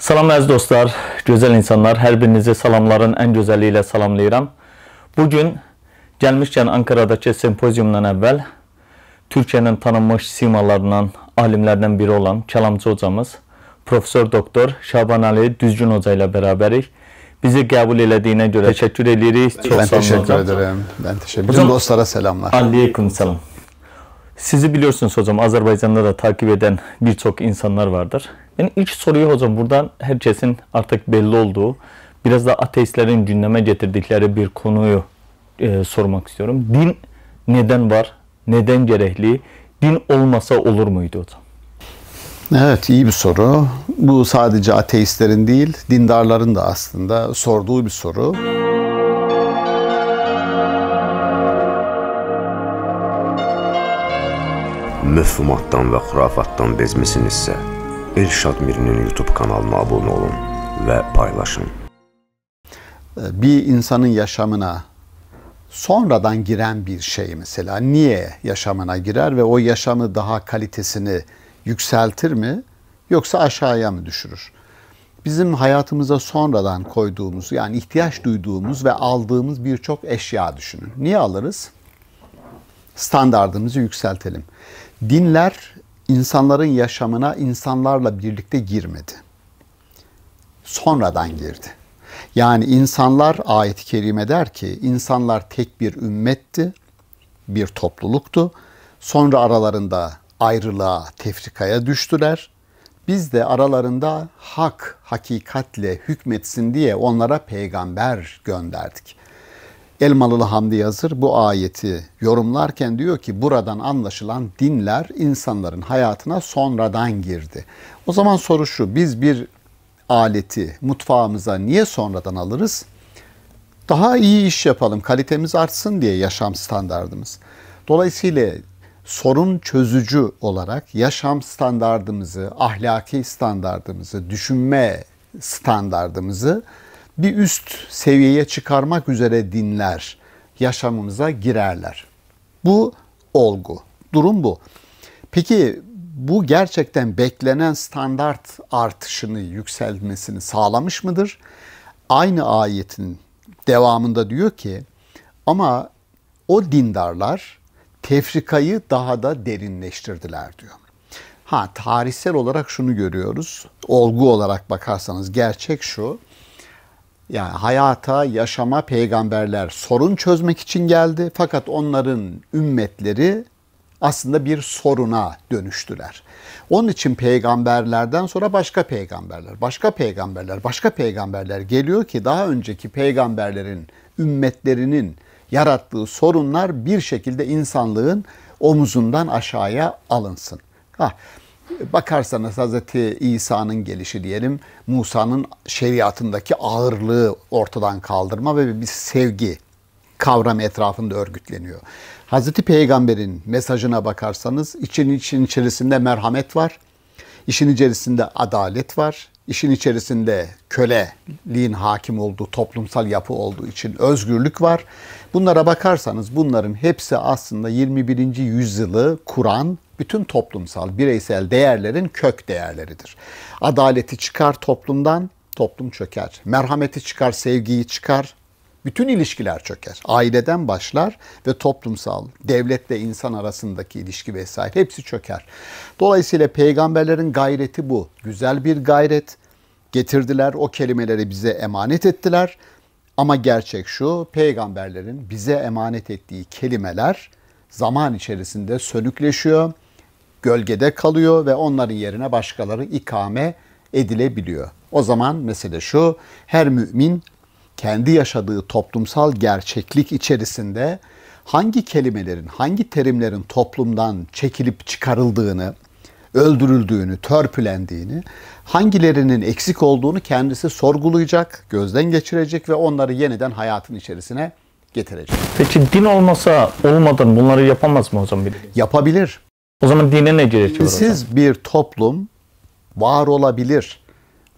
Salam əziz dostlar, gözəl insanlar, hər birinizi salamların ən gözəli ilə salamlayıram. Bu gün gəlmişkən Ankaradakı simpoziumdan əvvəl Türkiyənin tanınmış simalarından, alimlərdən biri olan kəlamçı hocamız professor doktor Şaban Ali Düzgün hoca ilə bərabərik. Bizi qəbul elədiyinə görə təşəkkür edirik. Çox mən təşəkkür edirəm. Mən təşəkkür. Bütün dostlara salamlar. Əleykum salam. Sizi biliyorsunuz hocam Azərbaycanda da takip edən bir çox insanlar vardır. Ben ilk soruyu hocam buradan herkesin artık belli olduğu biraz da ateistlerin gündeme getirdikleri bir konuyu e, sormak istiyorum. Din neden var? Neden gerekli? Din olmasa olur muydu hocam? Evet iyi bir soru. Bu sadece ateistlerin değil dindarların da aslında sorduğu bir soru. Müfhumattan ve hurafattan bezmisinizsə, Elşad Mirin'in YouTube kanalına abone olun ve paylaşın. Ee, bir insanın yaşamına sonradan giren bir şey mesela niye yaşamına girer ve o yaşamı daha kalitesini yükseltir mi yoksa aşağıya mı düşürür? Bizim hayatımıza sonradan koyduğumuz yani ihtiyaç duyduğumuz ve aldığımız birçok eşya düşünün. Niye alırız? Standartımızı yükseltelim. Dinler insanların yaşamına insanlarla birlikte girmedi. Sonradan girdi. Yani insanlar ayet-i kerime der ki insanlar tek bir ümmetti, bir topluluktu. Sonra aralarında ayrılığa, tefrikaya düştüler. Biz de aralarında hak, hakikatle hükmetsin diye onlara peygamber gönderdik. Elmalılı Hamdi Yazır bu ayeti yorumlarken diyor ki buradan anlaşılan dinler insanların hayatına sonradan girdi. O zaman soru şu biz bir aleti mutfağımıza niye sonradan alırız? Daha iyi iş yapalım, kalitemiz artsın diye yaşam standartımız. Dolayısıyla sorun çözücü olarak yaşam standartımızı, ahlaki standartımızı, düşünme standartımızı bir üst seviyeye çıkarmak üzere dinler yaşamımıza girerler. Bu olgu, durum bu. Peki bu gerçekten beklenen standart artışını, yükselmesini sağlamış mıdır? Aynı ayetin devamında diyor ki ama o dindarlar tefrikayı daha da derinleştirdiler diyor. Ha tarihsel olarak şunu görüyoruz. Olgu olarak bakarsanız gerçek şu. Yani hayata, yaşama peygamberler sorun çözmek için geldi. Fakat onların ümmetleri aslında bir soruna dönüştüler. Onun için peygamberlerden sonra başka peygamberler, başka peygamberler, başka peygamberler geliyor ki daha önceki peygamberlerin ümmetlerinin yarattığı sorunlar bir şekilde insanlığın omuzundan aşağıya alınsın. Ha, bakarsanız Hazreti İsa'nın gelişi diyelim, Musa'nın şeriatındaki ağırlığı ortadan kaldırma ve bir sevgi kavram etrafında örgütleniyor. Hazreti Peygamber'in mesajına bakarsanız için için içerisinde merhamet var, işin içerisinde adalet var, işin içerisinde köleliğin hakim olduğu toplumsal yapı olduğu için özgürlük var. Bunlara bakarsanız bunların hepsi aslında 21. yüzyılı kuran bütün toplumsal, bireysel değerlerin kök değerleridir. Adaleti çıkar toplumdan, toplum çöker. Merhameti çıkar, sevgiyi çıkar, bütün ilişkiler çöker. Aileden başlar ve toplumsal, devletle insan arasındaki ilişki vesaire hepsi çöker. Dolayısıyla peygamberlerin gayreti bu. Güzel bir gayret getirdiler, o kelimeleri bize emanet ettiler. Ama gerçek şu, peygamberlerin bize emanet ettiği kelimeler zaman içerisinde sönükleşiyor, gölgede kalıyor ve onların yerine başkaları ikame edilebiliyor. O zaman mesele şu, her mümin kendi yaşadığı toplumsal gerçeklik içerisinde hangi kelimelerin, hangi terimlerin toplumdan çekilip çıkarıldığını, öldürüldüğünü, törpülendiğini, hangilerinin eksik olduğunu kendisi sorgulayacak, gözden geçirecek ve onları yeniden hayatın içerisine getirecek. Peki din olmasa olmadan bunları yapamaz mı hocam biri? Yapabilir. O zaman dine ne gerekiyor? Siz bir toplum var olabilir.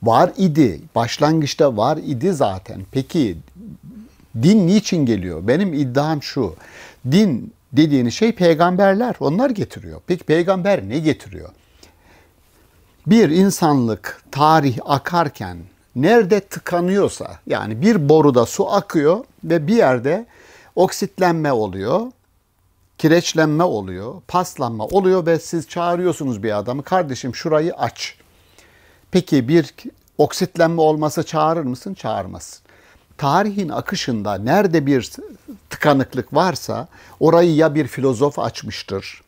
Var idi. Başlangıçta var idi zaten. Peki din niçin geliyor? Benim iddiam şu. Din dediğiniz şey peygamberler. Onlar getiriyor. Peki peygamber ne getiriyor? Bir insanlık tarih akarken nerede tıkanıyorsa yani bir boruda su akıyor ve bir yerde oksitlenme oluyor kireçlenme oluyor, paslanma oluyor ve siz çağırıyorsunuz bir adamı. Kardeşim şurayı aç. Peki bir oksitlenme olması çağırır mısın? Çağırmasın. Tarihin akışında nerede bir tıkanıklık varsa orayı ya bir filozof açmıştır,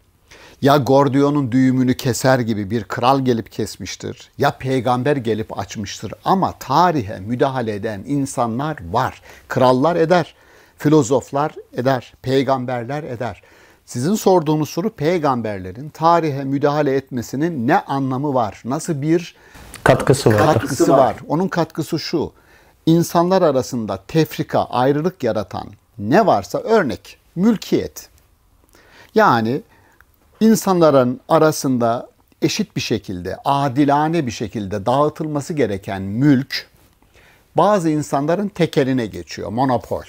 ya Gordion'un düğümünü keser gibi bir kral gelip kesmiştir ya peygamber gelip açmıştır ama tarihe müdahale eden insanlar var. Krallar eder, filozoflar eder, peygamberler eder. Sizin sorduğunuz soru peygamberlerin tarihe müdahale etmesinin ne anlamı var? Nasıl bir katkısı var? Katkısı var. Onun katkısı şu. İnsanlar arasında tefrika, ayrılık yaratan ne varsa örnek mülkiyet. Yani insanların arasında eşit bir şekilde, adilane bir şekilde dağıtılması gereken mülk bazı insanların tekeline geçiyor, monopol.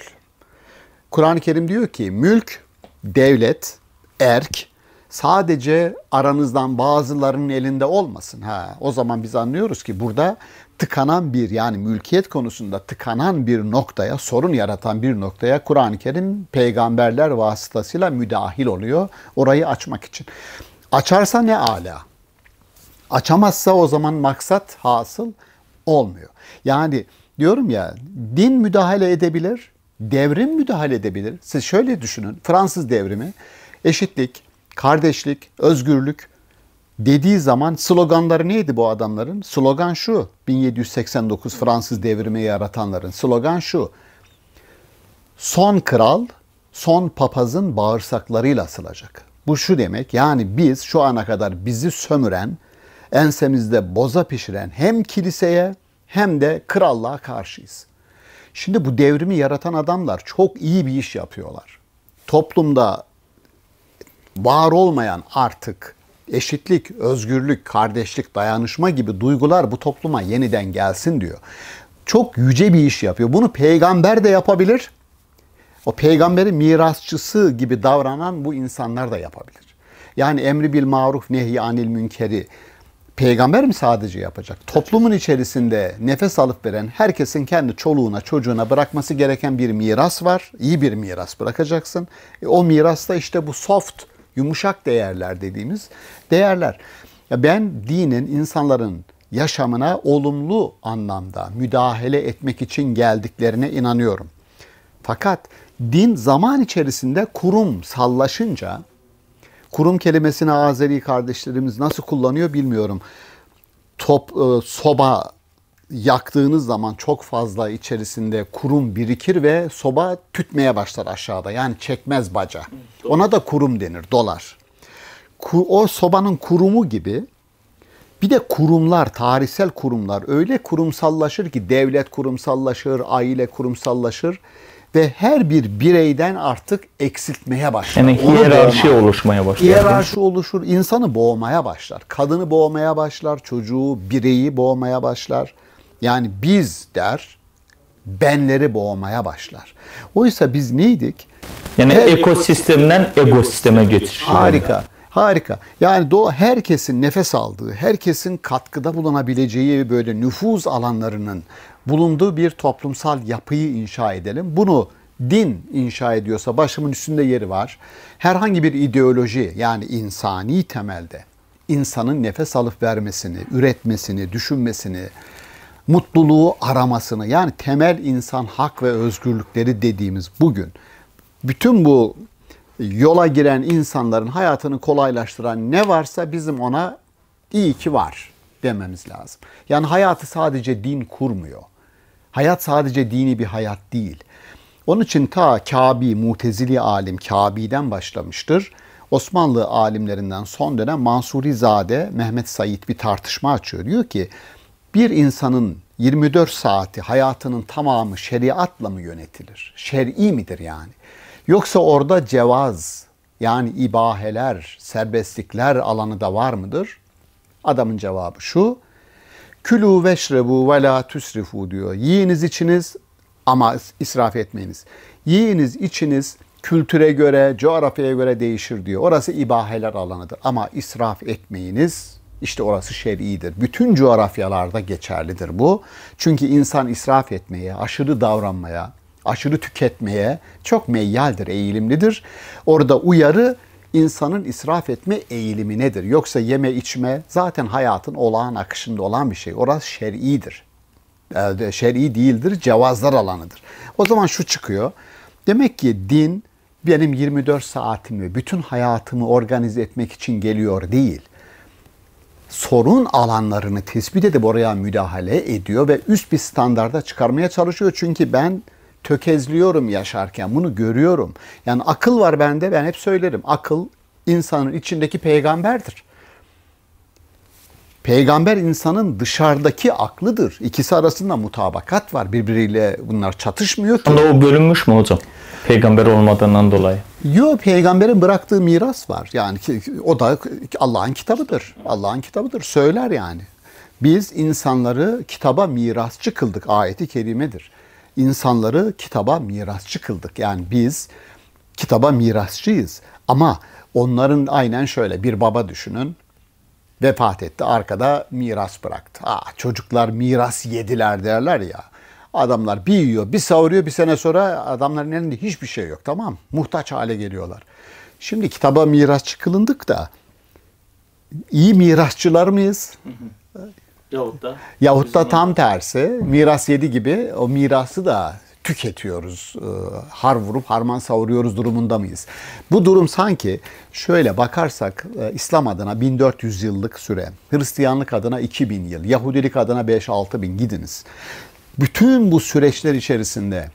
Kur'an-ı Kerim diyor ki mülk devlet, erk sadece aranızdan bazılarının elinde olmasın. Ha, o zaman biz anlıyoruz ki burada tıkanan bir yani mülkiyet konusunda tıkanan bir noktaya, sorun yaratan bir noktaya Kur'an-ı Kerim peygamberler vasıtasıyla müdahil oluyor orayı açmak için. Açarsa ne ala. Açamazsa o zaman maksat hasıl olmuyor. Yani diyorum ya din müdahale edebilir devrim müdahale edebilir. Siz şöyle düşünün. Fransız devrimi eşitlik, kardeşlik, özgürlük dediği zaman sloganları neydi bu adamların? Slogan şu. 1789 Fransız devrimi yaratanların slogan şu. Son kral son papazın bağırsaklarıyla asılacak. Bu şu demek yani biz şu ana kadar bizi sömüren, ensemizde boza pişiren hem kiliseye hem de krallığa karşıyız. Şimdi bu devrimi yaratan adamlar çok iyi bir iş yapıyorlar. Toplumda var olmayan artık eşitlik, özgürlük, kardeşlik, dayanışma gibi duygular bu topluma yeniden gelsin diyor. Çok yüce bir iş yapıyor. Bunu peygamber de yapabilir. O peygamberin mirasçısı gibi davranan bu insanlar da yapabilir. Yani emri bil maruf nehi anil münkeri peygamber mi sadece yapacak? Toplumun içerisinde nefes alıp veren herkesin kendi çoluğuna çocuğuna bırakması gereken bir miras var. İyi bir miras bırakacaksın. E, o miras da işte bu soft, yumuşak değerler dediğimiz değerler. Ya ben dinin insanların yaşamına olumlu anlamda müdahale etmek için geldiklerine inanıyorum. Fakat din zaman içerisinde kurum sallaşınca. Kurum kelimesini Azeri kardeşlerimiz nasıl kullanıyor bilmiyorum. Top, e, soba yaktığınız zaman çok fazla içerisinde kurum birikir ve soba tütmeye başlar aşağıda. Yani çekmez baca. Ona da kurum denir, dolar. O sobanın kurumu gibi bir de kurumlar, tarihsel kurumlar öyle kurumsallaşır ki devlet kurumsallaşır, aile kurumsallaşır ve her bir bireyden artık eksiltmeye başlar. Yani hiyerarşi oluşmaya başlar. Hiyerarşi oluşur, insanı boğmaya başlar. Kadını boğmaya başlar, çocuğu, bireyi boğmaya başlar. Yani biz der, benleri boğmaya başlar. Oysa biz neydik? Yani her ekosistemden egosisteme geçiş. Harika. Yani. Harika. Yani do herkesin nefes aldığı, herkesin katkıda bulunabileceği böyle nüfuz alanlarının bulunduğu bir toplumsal yapıyı inşa edelim. Bunu din inşa ediyorsa başımın üstünde yeri var. Herhangi bir ideoloji yani insani temelde insanın nefes alıp vermesini, üretmesini, düşünmesini, mutluluğu aramasını yani temel insan hak ve özgürlükleri dediğimiz bugün bütün bu yola giren insanların hayatını kolaylaştıran ne varsa bizim ona iyi ki var dememiz lazım. Yani hayatı sadece din kurmuyor. Hayat sadece dini bir hayat değil. Onun için ta Kabi, Mutezili alim Kabi'den başlamıştır. Osmanlı alimlerinden son dönem Mansurizade Mehmet Said bir tartışma açıyor. Diyor ki bir insanın 24 saati hayatının tamamı şeriatla mı yönetilir? Şer'i midir yani? Yoksa orada cevaz yani ibaheler, serbestlikler alanı da var mıdır? Adamın cevabı şu. Külü veşrebu ve la tüsrifu diyor. Yiyiniz içiniz ama israf etmeyiniz. Yiyiniz içiniz kültüre göre, coğrafyaya göre değişir diyor. Orası ibaheler alanıdır ama israf etmeyiniz. İşte orası şer'idir. Bütün coğrafyalarda geçerlidir bu. Çünkü insan israf etmeye, aşırı davranmaya, aşırı tüketmeye çok meyyaldir, eğilimlidir. Orada uyarı insanın israf etme eğilimi nedir Yoksa yeme içme zaten hayatın olağan akışında olan bir şey. Orası şer'idir. Ee, şer'i değildir, cevazlar alanıdır. O zaman şu çıkıyor. Demek ki din benim 24 saatimi, bütün hayatımı organize etmek için geliyor değil. Sorun alanlarını tespit edip oraya müdahale ediyor ve üst bir standarda çıkarmaya çalışıyor. Çünkü ben tökezliyorum yaşarken. Bunu görüyorum. Yani akıl var bende ben hep söylerim. Akıl insanın içindeki peygamberdir. Peygamber insanın dışarıdaki aklıdır. İkisi arasında mutabakat var. Birbiriyle bunlar çatışmıyor ki. Ama o bölünmüş mü hocam? Peygamber olmadığından dolayı. Yok peygamberin bıraktığı miras var. Yani o da Allah'ın kitabıdır. Allah'ın kitabıdır. Söyler yani. Biz insanları kitaba mirasçı kıldık. Ayeti kerimedir insanları kitaba mirasçı kıldık. Yani biz kitaba mirasçıyız. Ama onların aynen şöyle bir baba düşünün. Vefat etti arkada miras bıraktı. Ah çocuklar miras yediler derler ya. Adamlar bir yiyor bir savuruyor bir sene sonra adamların elinde hiçbir şey yok tamam Muhtaç hale geliyorlar. Şimdi kitaba mirasçı kılındık da iyi mirasçılar mıyız? Yahutta da, tam tersi miras yedi gibi o mirası da tüketiyoruz. Ee, har vurup harman savuruyoruz durumunda mıyız? Bu durum sanki şöyle bakarsak e, İslam adına 1400 yıllık süre, Hristiyanlık adına 2000 yıl, Yahudilik adına 5-6 bin gidiniz. Bütün bu süreçler içerisinde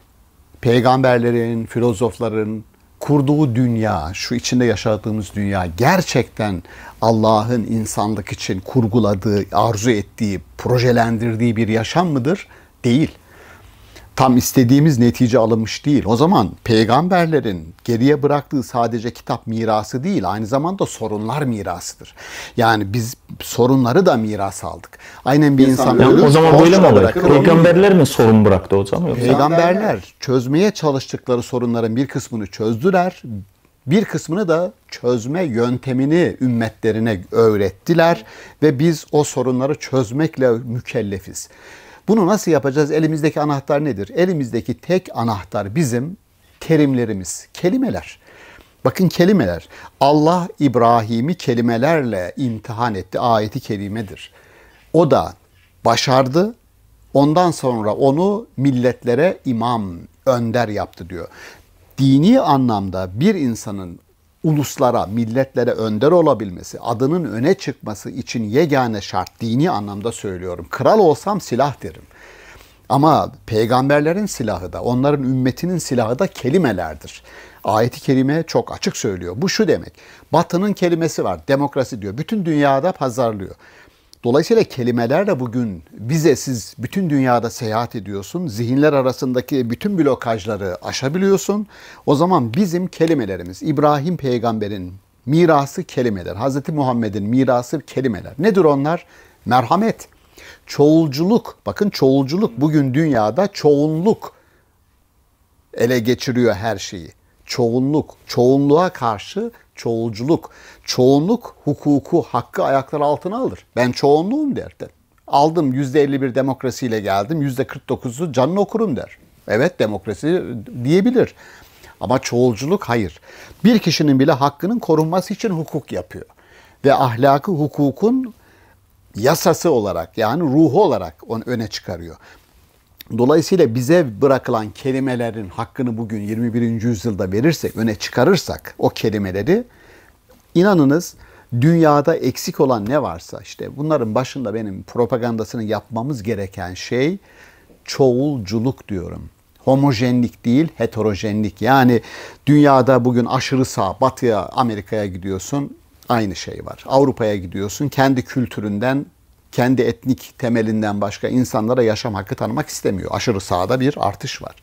peygamberlerin, filozofların, kurduğu dünya, şu içinde yaşadığımız dünya gerçekten Allah'ın insanlık için kurguladığı, arzu ettiği, projelendirdiği bir yaşam mıdır? Değil tam istediğimiz netice alınmış değil. O zaman peygamberlerin geriye bıraktığı sadece kitap mirası değil, aynı zamanda sorunlar mirasıdır. Yani biz sorunları da miras aldık. Aynen bir insan, insan ölür, O zaman böyle mi oluyor? Peygamberler mi sorun bıraktı o zaman? Peygamberler çözmeye çalıştıkları sorunların bir kısmını çözdüler. Bir kısmını da çözme yöntemini ümmetlerine öğrettiler ve biz o sorunları çözmekle mükellefiz. Bunu nasıl yapacağız? Elimizdeki anahtar nedir? Elimizdeki tek anahtar bizim terimlerimiz, kelimeler. Bakın kelimeler. Allah İbrahim'i kelimelerle imtihan etti. Ayeti kerimedir. O da başardı. Ondan sonra onu milletlere imam, önder yaptı diyor. Dini anlamda bir insanın uluslara, milletlere önder olabilmesi, adının öne çıkması için yegane şart dini anlamda söylüyorum. Kral olsam silah derim. Ama peygamberlerin silahı da, onların ümmetinin silahı da kelimelerdir. Ayeti kerime çok açık söylüyor. Bu şu demek. Batının kelimesi var. Demokrasi diyor. Bütün dünyada pazarlıyor. Dolayısıyla kelimeler de bugün bize siz bütün dünyada seyahat ediyorsun. Zihinler arasındaki bütün blokajları aşabiliyorsun. O zaman bizim kelimelerimiz İbrahim peygamberin mirası kelimeler. Hz. Muhammed'in mirası kelimeler. Nedir onlar? Merhamet, çoğulculuk. Bakın çoğulculuk bugün dünyada çoğunluk ele geçiriyor her şeyi. Çoğunluk, çoğunluğa karşı çoğulculuk, çoğunluk hukuku, hakkı ayaklar altına alır. Ben çoğunluğum der. der. Aldım %51 demokrasiyle geldim, %49'u canını okurum der. Evet demokrasi diyebilir. Ama çoğulculuk hayır. Bir kişinin bile hakkının korunması için hukuk yapıyor. Ve ahlakı hukukun yasası olarak yani ruhu olarak onu öne çıkarıyor. Dolayısıyla bize bırakılan kelimelerin hakkını bugün 21. yüzyılda verirsek, öne çıkarırsak o kelimeleri inanınız dünyada eksik olan ne varsa işte bunların başında benim propagandasını yapmamız gereken şey çoğulculuk diyorum. Homojenlik değil, heterojenlik. Yani dünyada bugün aşırı sağ, batıya, Amerika'ya gidiyorsun, aynı şey var. Avrupa'ya gidiyorsun, kendi kültüründen kendi etnik temelinden başka insanlara yaşam hakkı tanımak istemiyor. Aşırı sağda bir artış var.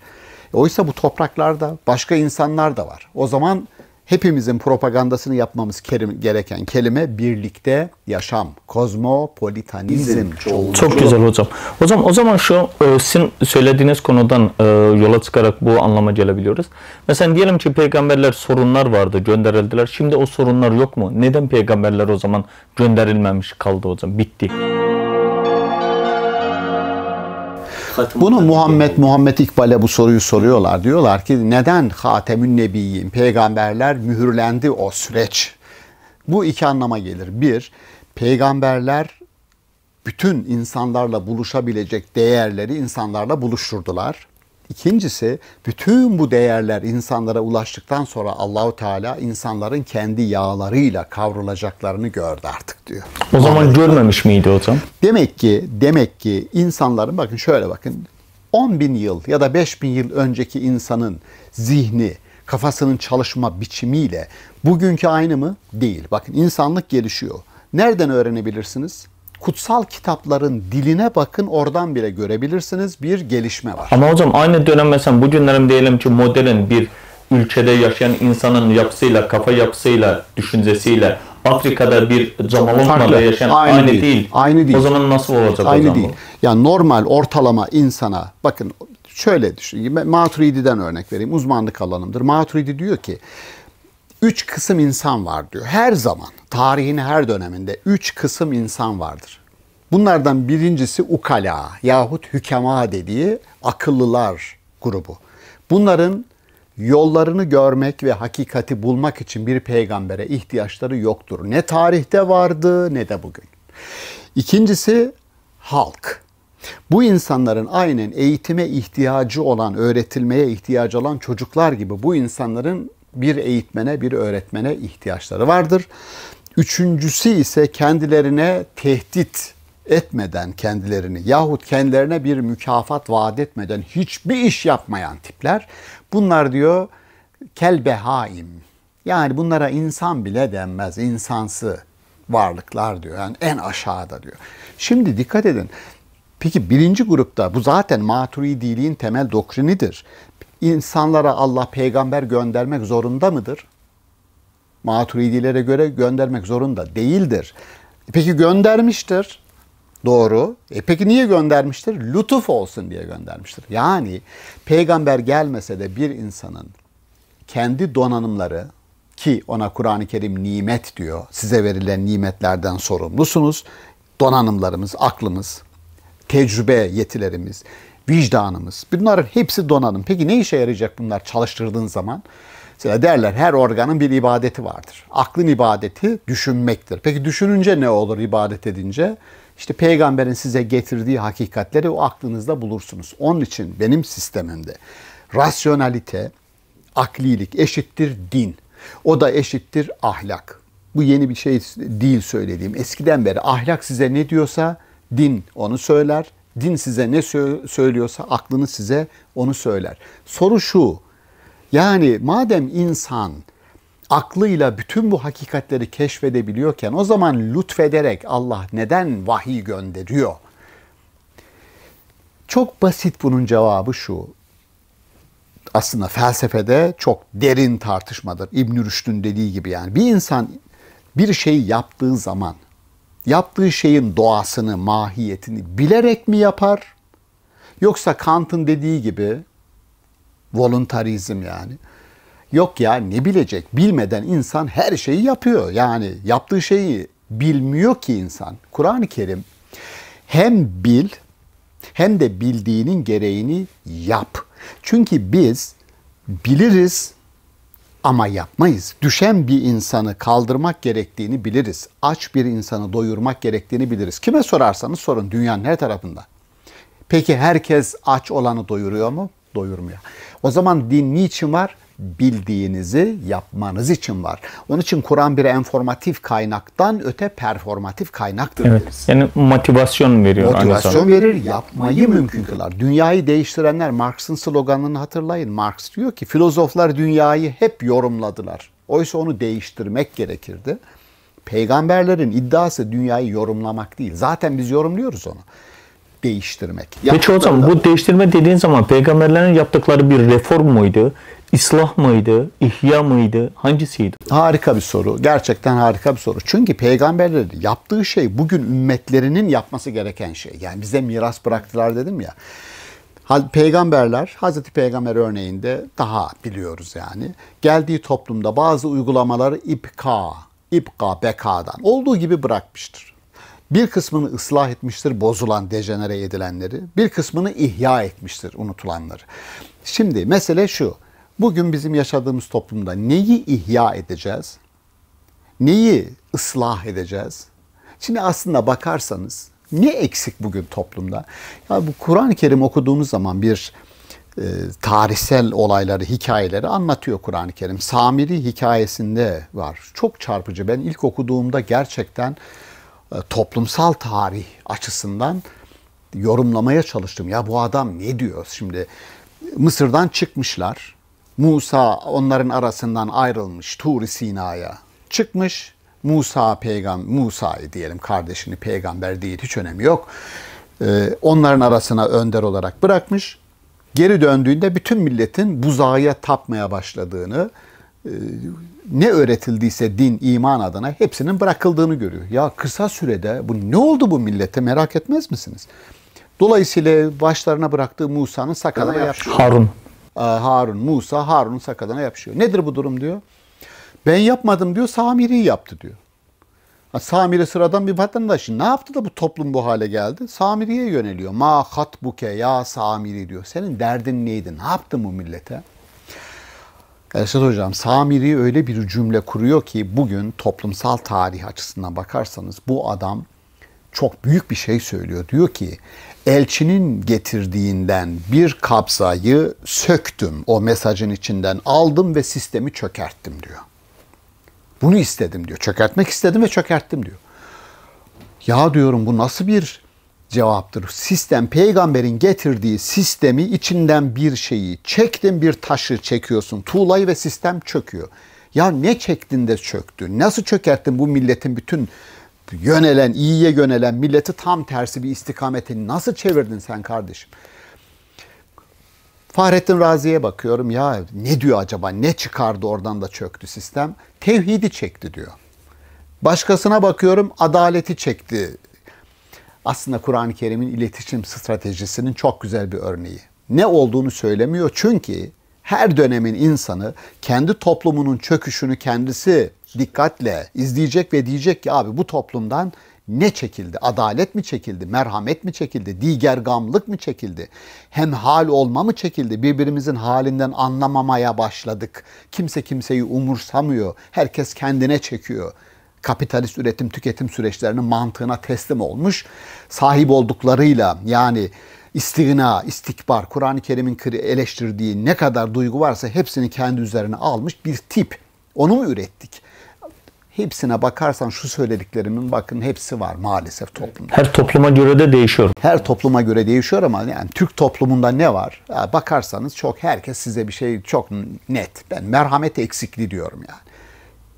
Oysa bu topraklarda başka insanlar da var. O zaman hepimizin propagandasını yapmamız gereken kelime birlikte yaşam, kozmopolitanizm. Çoğulcu. Çok güzel hocam. Hocam o zaman şu e, sizin söylediğiniz konudan e, yola çıkarak bu anlama gelebiliyoruz. Mesela diyelim ki peygamberler sorunlar vardı gönderildiler. Şimdi o sorunlar yok mu? Neden peygamberler o zaman gönderilmemiş kaldı hocam? Bitti. Fatıma Bunu Muhammed yani. Muhammed İkbal'e bu soruyu soruyorlar. Diyorlar ki neden Hatemün Nebiyyin peygamberler mühürlendi o süreç? Bu iki anlama gelir. Bir, peygamberler bütün insanlarla buluşabilecek değerleri insanlarla buluşturdular. İkincisi bütün bu değerler insanlara ulaştıktan sonra Allahu Teala insanların kendi yağlarıyla kavrulacaklarını gördü artık diyor. O zaman Anladım. görmemiş miydi o zaman? Demek ki demek ki insanların bakın şöyle bakın 10 bin yıl ya da 5 bin yıl önceki insanın zihni, kafasının çalışma biçimiyle bugünkü aynı mı? Değil. Bakın insanlık gelişiyor. Nereden öğrenebilirsiniz? kutsal kitapların diline bakın oradan bile görebilirsiniz bir gelişme var. Ama hocam aynı dönem mesela bu günlerim diyelim ki modelin bir ülkede yaşayan insanın yapısıyla, kafa yapısıyla, düşüncesiyle Afrika'da bir Jamalongma'da yaşayan aynı, aynı değil. değil. Aynı değil. O zaman nasıl olacak aynı hocam? Aynı değil. Bu? Yani normal ortalama insana bakın şöyle düşün. Maturidi'den örnek vereyim. Uzmanlık alanımdır. Maturidi diyor ki üç kısım insan var diyor. Her zaman tarihin her döneminde üç kısım insan vardır. Bunlardan birincisi ukala yahut hükema dediği akıllılar grubu. Bunların yollarını görmek ve hakikati bulmak için bir peygambere ihtiyaçları yoktur. Ne tarihte vardı ne de bugün. İkincisi halk. Bu insanların aynen eğitime ihtiyacı olan, öğretilmeye ihtiyacı olan çocuklar gibi bu insanların bir eğitmene, bir öğretmene ihtiyaçları vardır. Üçüncüsü ise kendilerine tehdit etmeden kendilerini yahut kendilerine bir mükafat vaat etmeden hiçbir iş yapmayan tipler. Bunlar diyor kelbehaim, Yani bunlara insan bile denmez. insansı varlıklar diyor. Yani en aşağıda diyor. Şimdi dikkat edin. Peki birinci grupta bu zaten maturidiliğin temel doktrinidir. İnsanlara Allah peygamber göndermek zorunda mıdır? Maturidilere göre göndermek zorunda değildir. E peki göndermiştir. Doğru. E peki niye göndermiştir? Lütuf olsun diye göndermiştir. Yani peygamber gelmese de bir insanın kendi donanımları ki ona Kur'an-ı Kerim nimet diyor. Size verilen nimetlerden sorumlusunuz. Donanımlarımız, aklımız, tecrübe yetilerimiz, vicdanımız. Bunların hepsi donanım. Peki ne işe yarayacak bunlar çalıştırdığın zaman? Mesela derler her organın bir ibadeti vardır. Aklın ibadeti düşünmektir. Peki düşününce ne olur ibadet edince? İşte peygamberin size getirdiği hakikatleri o aklınızda bulursunuz. Onun için benim sistemimde rasyonalite, aklilik eşittir din. O da eşittir ahlak. Bu yeni bir şey değil söylediğim. Eskiden beri ahlak size ne diyorsa din onu söyler. Din size ne söylüyorsa aklını size onu söyler. Soru şu. Yani madem insan aklıyla bütün bu hakikatleri keşfedebiliyorken o zaman lütfederek Allah neden vahiy gönderiyor? Çok basit bunun cevabı şu. Aslında felsefede çok derin tartışmadır. İbn Rüşd'ün dediği gibi yani bir insan bir şeyi yaptığı zaman yaptığı şeyin doğasını, mahiyetini bilerek mi yapar? Yoksa Kant'ın dediği gibi Voluntarizm yani. Yok ya ne bilecek? Bilmeden insan her şeyi yapıyor. Yani yaptığı şeyi bilmiyor ki insan. Kur'an-ı Kerim hem bil hem de bildiğinin gereğini yap. Çünkü biz biliriz ama yapmayız. Düşen bir insanı kaldırmak gerektiğini biliriz. Aç bir insanı doyurmak gerektiğini biliriz. Kime sorarsanız sorun dünyanın her tarafında. Peki herkes aç olanı doyuruyor mu? doyurmuyor. O zaman din niçin var? bildiğinizi yapmanız için var. Onun için Kur'an bir enformatif kaynaktan öte performatif kaynaktır. Evet. Yani motivasyon veriyor. Motivasyon verir, yapmayı mümkün kılar. Dünyayı değiştirenler Marx'ın sloganını hatırlayın. Marx diyor ki filozoflar dünyayı hep yorumladılar. Oysa onu değiştirmek gerekirdi. Peygamberlerin iddiası dünyayı yorumlamak değil. Zaten biz yorumluyoruz onu değiştirmek. Peki hocam bu değiştirme dediğin zaman peygamberlerin yaptıkları bir reform muydu? İslah mıydı? İhya mıydı? Hangisiydi? Harika bir soru. Gerçekten harika bir soru. Çünkü peygamberlerin yaptığı şey bugün ümmetlerinin yapması gereken şey. Yani bize miras bıraktılar dedim ya. Peygamberler, Hazreti Peygamber örneğinde daha biliyoruz yani. Geldiği toplumda bazı uygulamaları ipka, ipka bekadan olduğu gibi bırakmıştır. Bir kısmını ıslah etmiştir bozulan, dejenere edilenleri. Bir kısmını ihya etmiştir unutulanları. Şimdi mesele şu. Bugün bizim yaşadığımız toplumda neyi ihya edeceğiz? Neyi ıslah edeceğiz? Şimdi aslında bakarsanız ne eksik bugün toplumda? Ya bu Kur'an-ı Kerim okuduğumuz zaman bir e, tarihsel olayları, hikayeleri anlatıyor Kur'an-ı Kerim. Samiri hikayesinde var. Çok çarpıcı. Ben ilk okuduğumda gerçekten e, toplumsal tarih açısından yorumlamaya çalıştım. Ya bu adam ne diyor şimdi? Mısır'dan çıkmışlar. Musa onların arasından ayrılmış Tur Sina'ya çıkmış. Musa peygamber Musa'yı diyelim kardeşini peygamber değil hiç önemi yok. Ee, onların arasına önder olarak bırakmış. Geri döndüğünde bütün milletin buzağıya tapmaya başladığını, e, ne öğretildiyse din, iman adına hepsinin bırakıldığını görüyor. Ya kısa sürede bu ne oldu bu millete merak etmez misiniz? Dolayısıyla başlarına bıraktığı Musa'nın sakadına yapışıyor. Harun. Ee, Harun, Musa Harun'un sakadına yapışıyor. Nedir bu durum diyor. Ben yapmadım diyor, Samiri yaptı diyor. Samiri sıradan bir vatandaş. Ne yaptı da bu toplum bu hale geldi? Samiri'ye yöneliyor. Ma buke ya Samiri diyor. Senin derdin neydi? Ne yaptın bu millete? Erşat Hocam, Samiri öyle bir cümle kuruyor ki bugün toplumsal tarih açısından bakarsanız bu adam çok büyük bir şey söylüyor. Diyor ki elçinin getirdiğinden bir kabzayı söktüm. O mesajın içinden aldım ve sistemi çökerttim diyor. Bunu istedim diyor. Çökertmek istedim ve çökerttim diyor. Ya diyorum bu nasıl bir cevaptır. Sistem peygamberin getirdiği sistemi içinden bir şeyi çektin bir taşı çekiyorsun. Tuğlayı ve sistem çöküyor. Ya ne çektin de çöktü? Nasıl çökerttin bu milletin bütün yönelen, iyiye yönelen milleti tam tersi bir istikamete nasıl çevirdin sen kardeşim? Fahrettin Razi'ye bakıyorum ya ne diyor acaba ne çıkardı oradan da çöktü sistem? Tevhidi çekti diyor. Başkasına bakıyorum adaleti çekti aslında Kur'an-ı Kerim'in iletişim stratejisinin çok güzel bir örneği. Ne olduğunu söylemiyor çünkü her dönemin insanı kendi toplumunun çöküşünü kendisi dikkatle izleyecek ve diyecek ki abi bu toplumdan ne çekildi? Adalet mi çekildi? Merhamet mi çekildi? Diğer gamlık mı çekildi? Hem hal olma mı çekildi? Birbirimizin halinden anlamamaya başladık. Kimse kimseyi umursamıyor. Herkes kendine çekiyor kapitalist üretim tüketim süreçlerinin mantığına teslim olmuş. Sahip olduklarıyla yani istigna, istikbar, Kur'an-ı Kerim'in eleştirdiği ne kadar duygu varsa hepsini kendi üzerine almış bir tip. Onu mu ürettik? Hepsine bakarsan şu söylediklerimin bakın hepsi var maalesef toplumda. Her topluma göre de değişiyor. Her topluma göre değişiyor ama yani Türk toplumunda ne var? Ya bakarsanız çok herkes size bir şey çok net. Ben merhamet eksikliği diyorum yani.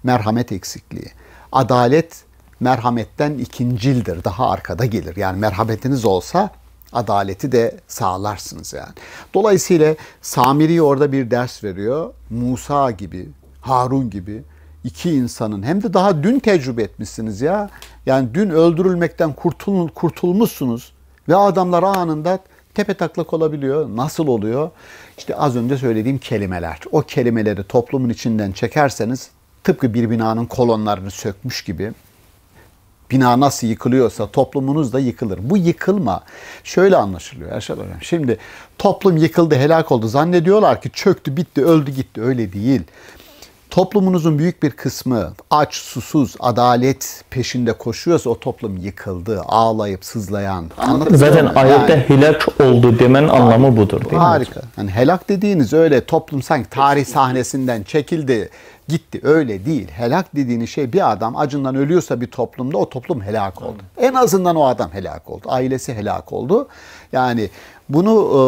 Merhamet eksikliği. Adalet merhametten ikincildir. Daha arkada gelir. Yani merhametiniz olsa adaleti de sağlarsınız yani. Dolayısıyla Samiri orada bir ders veriyor. Musa gibi, Harun gibi iki insanın hem de daha dün tecrübe etmişsiniz ya. Yani dün öldürülmekten kurtul kurtulmuşsunuz ve adamlar anında tepe taklak olabiliyor. Nasıl oluyor? İşte az önce söylediğim kelimeler. O kelimeleri toplumun içinden çekerseniz tıpkı bir binanın kolonlarını sökmüş gibi bina nasıl yıkılıyorsa toplumunuz da yıkılır. Bu yıkılma şöyle anlaşılıyor Erşad Hocam. Şimdi toplum yıkıldı, helak oldu zannediyorlar ki çöktü, bitti, öldü, gitti. Öyle değil. Toplumunuzun büyük bir kısmı aç, susuz, adalet peşinde koşuyorsa o toplum yıkıldı. Ağlayıp sızlayan. Zaten ayette yani, helak oldu demen anlamı budur değil harika. mi? Yani helak dediğiniz öyle toplum sanki tarih sahnesinden çekildi gitti. Öyle değil. Helak dediğini şey bir adam acından ölüyorsa bir toplumda o toplum helak oldu. Evet. En azından o adam helak oldu. Ailesi helak oldu. Yani bunu e,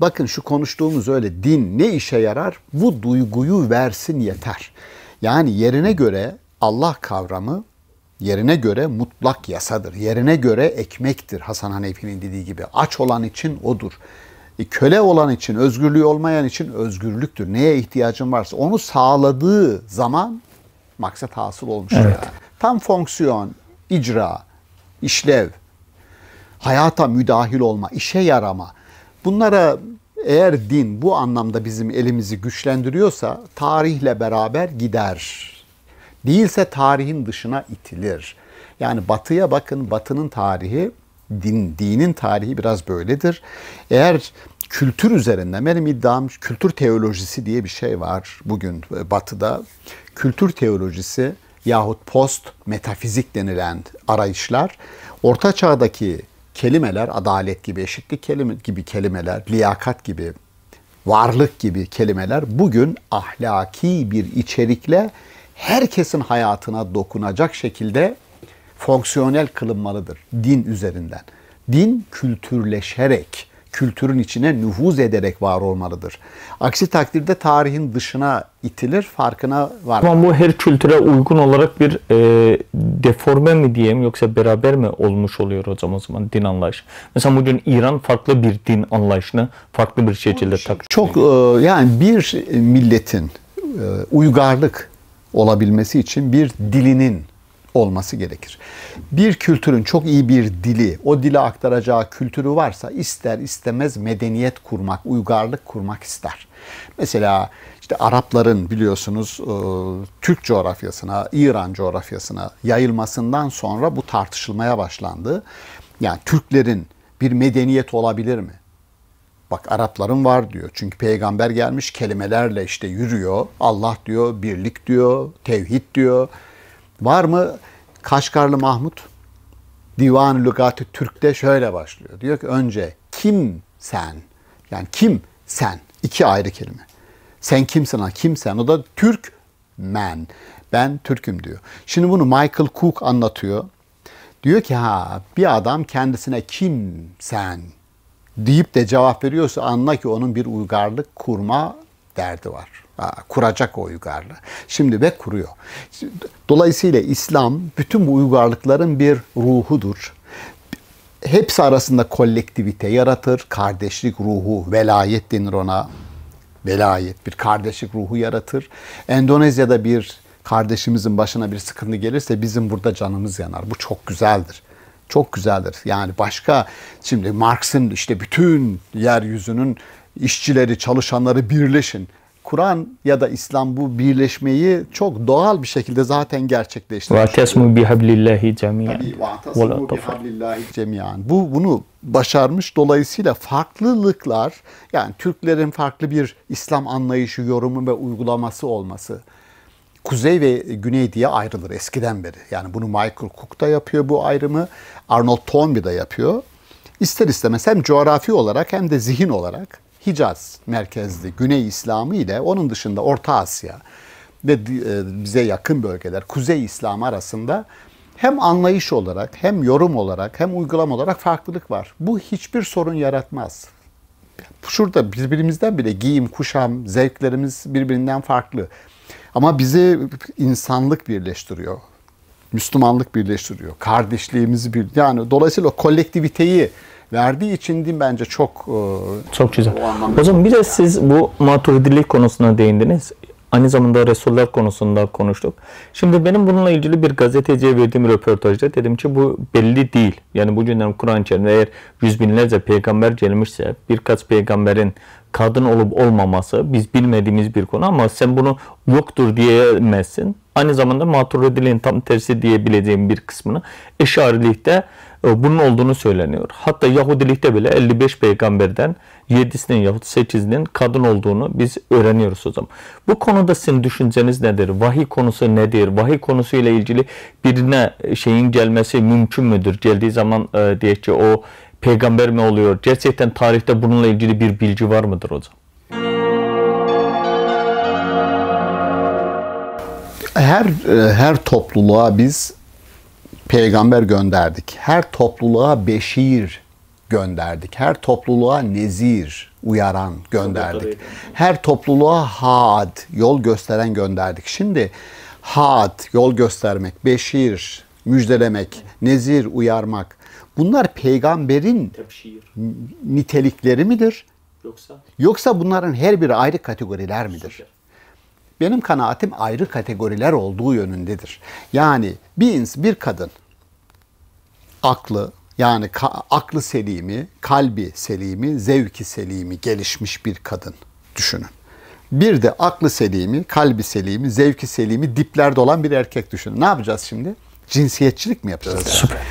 bakın şu konuştuğumuz öyle din ne işe yarar? Bu duyguyu versin yeter. Yani yerine göre Allah kavramı yerine göre mutlak yasadır. Yerine göre ekmektir Hasan Hanefi'nin dediği gibi. Aç olan için odur. E, köle olan için, özgürlüğü olmayan için özgürlüktür. Neye ihtiyacın varsa onu sağladığı zaman maksat hasıl olmuştur. Evet. Yani. Tam fonksiyon, icra, işlev, hayata müdahil olma, işe yarama. Bunlara eğer din bu anlamda bizim elimizi güçlendiriyorsa tarihle beraber gider. Değilse tarihin dışına itilir. Yani batıya bakın, batının tarihi, din, dinin tarihi biraz böyledir. Eğer kültür üzerinden benim iddiam kültür teolojisi diye bir şey var bugün e, batıda. Kültür teolojisi yahut post metafizik denilen arayışlar orta çağdaki kelimeler adalet gibi eşitlik kelime, gibi kelimeler, liyakat gibi varlık gibi kelimeler bugün ahlaki bir içerikle herkesin hayatına dokunacak şekilde fonksiyonel kılınmalıdır din üzerinden. Din kültürleşerek kültürün içine nüfuz ederek var olmalıdır. Aksi takdirde tarihin dışına itilir, farkına var. Ama bu her kültüre uygun olarak bir e, deforme mi diyeyim yoksa beraber mi olmuş oluyor hocam o zaman din anlayışı? Mesela bugün İran farklı bir din anlayışını farklı bir şekilde takip. Çok e, yani bir milletin e, uygarlık olabilmesi için bir dilinin olması gerekir. Bir kültürün çok iyi bir dili, o dili aktaracağı kültürü varsa ister istemez medeniyet kurmak, uygarlık kurmak ister. Mesela işte Arapların biliyorsunuz e, Türk coğrafyasına, İran coğrafyasına yayılmasından sonra bu tartışılmaya başlandı. Yani Türklerin bir medeniyet olabilir mi? Bak Arapların var diyor. Çünkü peygamber gelmiş kelimelerle işte yürüyor. Allah diyor, birlik diyor, tevhid diyor Var mı Kaşgarlı Mahmut? Divan-ı Lügati Türk'te şöyle başlıyor. Diyor ki önce kim sen? Yani kim sen? İki ayrı kelime. Sen kimsin ha? Kim sen? O da Türk men. Ben Türk'üm diyor. Şimdi bunu Michael Cook anlatıyor. Diyor ki ha bir adam kendisine kim sen deyip de cevap veriyorsa anla ki onun bir uygarlık kurma derdi var kuracak o uygarlığı. Şimdi ve kuruyor. Dolayısıyla İslam bütün bu uygarlıkların bir ruhudur. Hepsi arasında kolektivite yaratır, kardeşlik ruhu, velayet denir ona. Velayet, bir kardeşlik ruhu yaratır. Endonezya'da bir kardeşimizin başına bir sıkıntı gelirse bizim burada canımız yanar. Bu çok güzeldir çok güzeldir. Yani başka şimdi Marx'ın işte bütün yeryüzünün işçileri, çalışanları birleşin. Kur'an ya da İslam bu birleşmeyi çok doğal bir şekilde zaten gerçekleştiriyor. وَاَتَسْمُوا بِحَبْلِ اللّٰهِ جَمِيعًا وَلَا cemiyan. Bu bunu başarmış. Dolayısıyla farklılıklar yani Türklerin farklı bir İslam anlayışı, yorumu ve uygulaması olması kuzey ve güney diye ayrılır eskiden beri. Yani bunu Michael Cook da yapıyor bu ayrımı. Arnold Toynbee de yapıyor. İster istemez hem coğrafi olarak hem de zihin olarak Hicaz merkezli Güney İslamı ile onun dışında Orta Asya ve e, bize yakın bölgeler Kuzey İslam arasında hem anlayış olarak hem yorum olarak hem uygulama olarak farklılık var. Bu hiçbir sorun yaratmaz. Şurada birbirimizden bile giyim, kuşam, zevklerimiz birbirinden farklı. Ama bizi insanlık birleştiriyor. Müslümanlık birleştiriyor. Kardeşliğimizi bir yani dolayısıyla o kolektiviteyi verdiği için değil bence çok e, çok güzel. O, o zaman biraz siz bu maturidilik konusuna değindiniz. Aynı zamanda Resuller konusunda konuştuk. Şimdi benim bununla ilgili bir gazeteciye verdiğim röportajda dedim ki bu belli değil. Yani bu bugünden Kur'an-ı eğer yüz binlerce peygamber gelmişse birkaç peygamberin kadın olup olmaması biz bilmediğimiz bir konu ama sen bunu yoktur diyemezsin. Aynı zamanda maturidiliğin tam tersi diyebileceğim bir kısmını eşarilikte e, bunun olduğunu söyleniyor. Hatta Yahudilikte bile 55 peygamberden 7'sinin yahut 8'inin kadın olduğunu biz öğreniyoruz o zaman. Bu konuda sizin düşünceniz nedir? Vahiy konusu nedir? Vahiy ile ilgili birine şeyin gelmesi mümkün müdür? Geldiği zaman e, diye ki o peygamber mi oluyor? Gerçekten tarihte bununla ilgili bir bilgi var mıdır hocam? Her e, her topluluğa biz peygamber gönderdik. Her topluluğa beşir gönderdik. Her topluluğa nezir, uyaran gönderdik. Her topluluğa had, yol gösteren gönderdik. Şimdi had, yol göstermek, beşir, müjdelemek, nezir, uyarmak. Bunlar peygamberin nitelikleri midir? Yoksa? Yoksa bunların her biri ayrı kategoriler midir? Süper benim kanaatim ayrı kategoriler olduğu yönündedir. Yani bir ins bir kadın aklı yani ka- aklı selimi, kalbi selimi, zevki selimi gelişmiş bir kadın düşünün. Bir de aklı selimi, kalbi selimi, zevki selimi diplerde olan bir erkek düşünün. Ne yapacağız şimdi? Cinsiyetçilik mi yapacağız? Süper. Yani?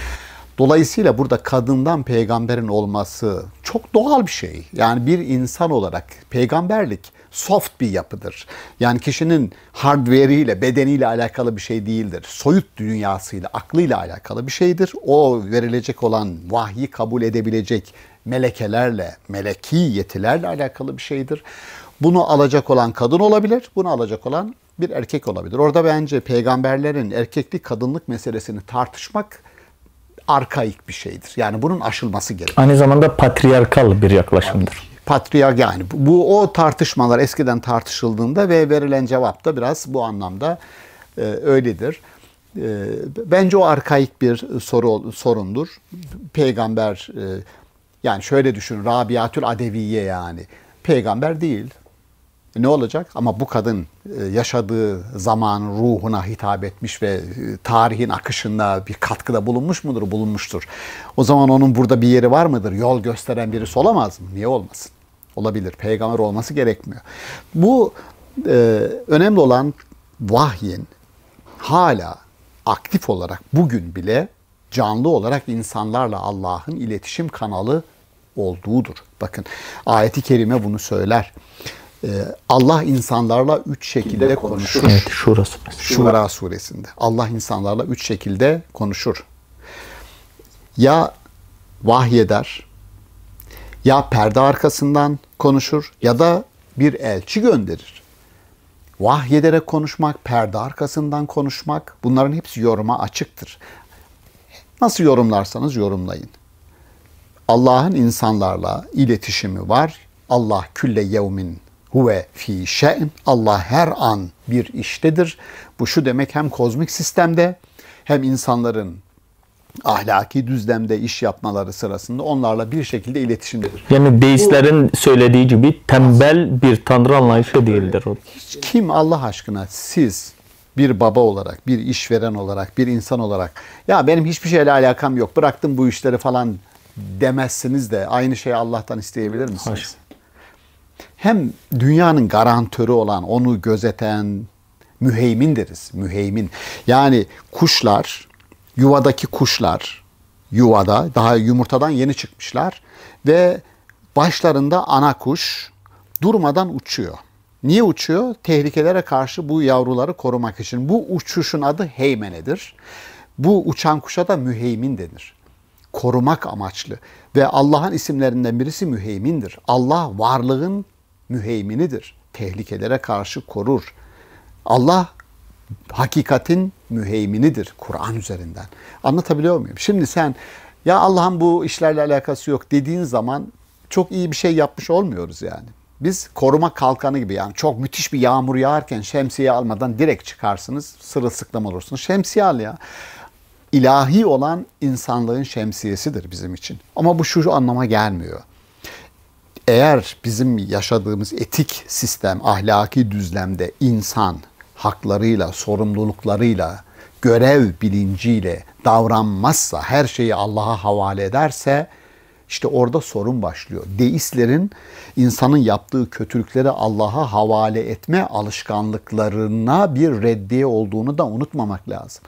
Dolayısıyla burada kadından peygamberin olması çok doğal bir şey. Yani bir insan olarak peygamberlik soft bir yapıdır. Yani kişinin hardware'iyle, bedeniyle alakalı bir şey değildir. Soyut dünyasıyla, aklıyla alakalı bir şeydir. O verilecek olan vahyi kabul edebilecek melekelerle, meleki yetilerle alakalı bir şeydir. Bunu alacak olan kadın olabilir, bunu alacak olan bir erkek olabilir. Orada bence peygamberlerin erkeklik kadınlık meselesini tartışmak arkaik bir şeydir. Yani bunun aşılması gerekir. Aynı zamanda patriarkal bir yaklaşımdır. Patriark yani bu o tartışmalar eskiden tartışıldığında ve verilen cevap da biraz bu anlamda e, öyledir. E, bence o arkaik bir soru sorundur. Peygamber e, yani şöyle düşün Rabiatül Adeviye yani peygamber değil ne olacak? Ama bu kadın e, yaşadığı zaman ruhuna hitap etmiş ve e, tarihin akışında bir katkıda bulunmuş mudur? Bulunmuştur. O zaman onun burada bir yeri var mıdır? Yol gösteren birisi olamaz mı? Niye olmasın? Olabilir. Peygamber olması gerekmiyor. Bu e, önemli olan vahyin hala aktif olarak bugün bile canlı olarak insanlarla Allah'ın iletişim kanalı olduğudur. Bakın ayeti kerime bunu söyler. Ee, Allah insanlarla üç şekilde konuşur. Evet, Şura suresinde. Şura suresinde. Allah insanlarla üç şekilde konuşur. Ya vahyeder, ya perde arkasından konuşur ya da bir elçi gönderir. Vahyederek konuşmak, perde arkasından konuşmak bunların hepsi yoruma açıktır. Nasıl yorumlarsanız yorumlayın. Allah'ın insanlarla iletişimi var. Allah külle yevmin huve fi şe'n. Allah her an bir iştedir. Bu şu demek hem kozmik sistemde hem insanların ahlaki düzlemde iş yapmaları sırasında onlarla bir şekilde iletişimdedir. Yani deistlerin Bu, söylediği gibi tembel bir tanrı anlayışı değildir. Hiç kim Allah aşkına siz bir baba olarak, bir işveren olarak, bir insan olarak ya benim hiçbir şeyle alakam yok bıraktım bu işleri falan demezsiniz de aynı şeyi Allah'tan isteyebilir misiniz? Haşa hem dünyanın garantörü olan, onu gözeten müheymin deriz. Müheymin. Yani kuşlar, yuvadaki kuşlar, yuvada daha yumurtadan yeni çıkmışlar ve başlarında ana kuş durmadan uçuyor. Niye uçuyor? Tehlikelere karşı bu yavruları korumak için. Bu uçuşun adı heymenedir. Bu uçan kuşa da müheymin denir. Korumak amaçlı ve Allah'ın isimlerinden birisi müheymindir. Allah varlığın müheyminidir. Tehlikelere karşı korur. Allah hakikatin müheyminidir Kur'an üzerinden. Anlatabiliyor muyum? Şimdi sen ya Allah'ın bu işlerle alakası yok dediğin zaman çok iyi bir şey yapmış olmuyoruz yani. Biz koruma kalkanı gibi yani çok müthiş bir yağmur yağarken şemsiye almadan direkt çıkarsınız sırılsıklam olursunuz. Şemsiye al ya. İlahi olan insanlığın şemsiyesidir bizim için. Ama bu şu, anlama gelmiyor eğer bizim yaşadığımız etik sistem, ahlaki düzlemde insan haklarıyla, sorumluluklarıyla, görev bilinciyle davranmazsa, her şeyi Allah'a havale ederse işte orada sorun başlıyor. Deistlerin insanın yaptığı kötülükleri Allah'a havale etme alışkanlıklarına bir reddiye olduğunu da unutmamak lazım.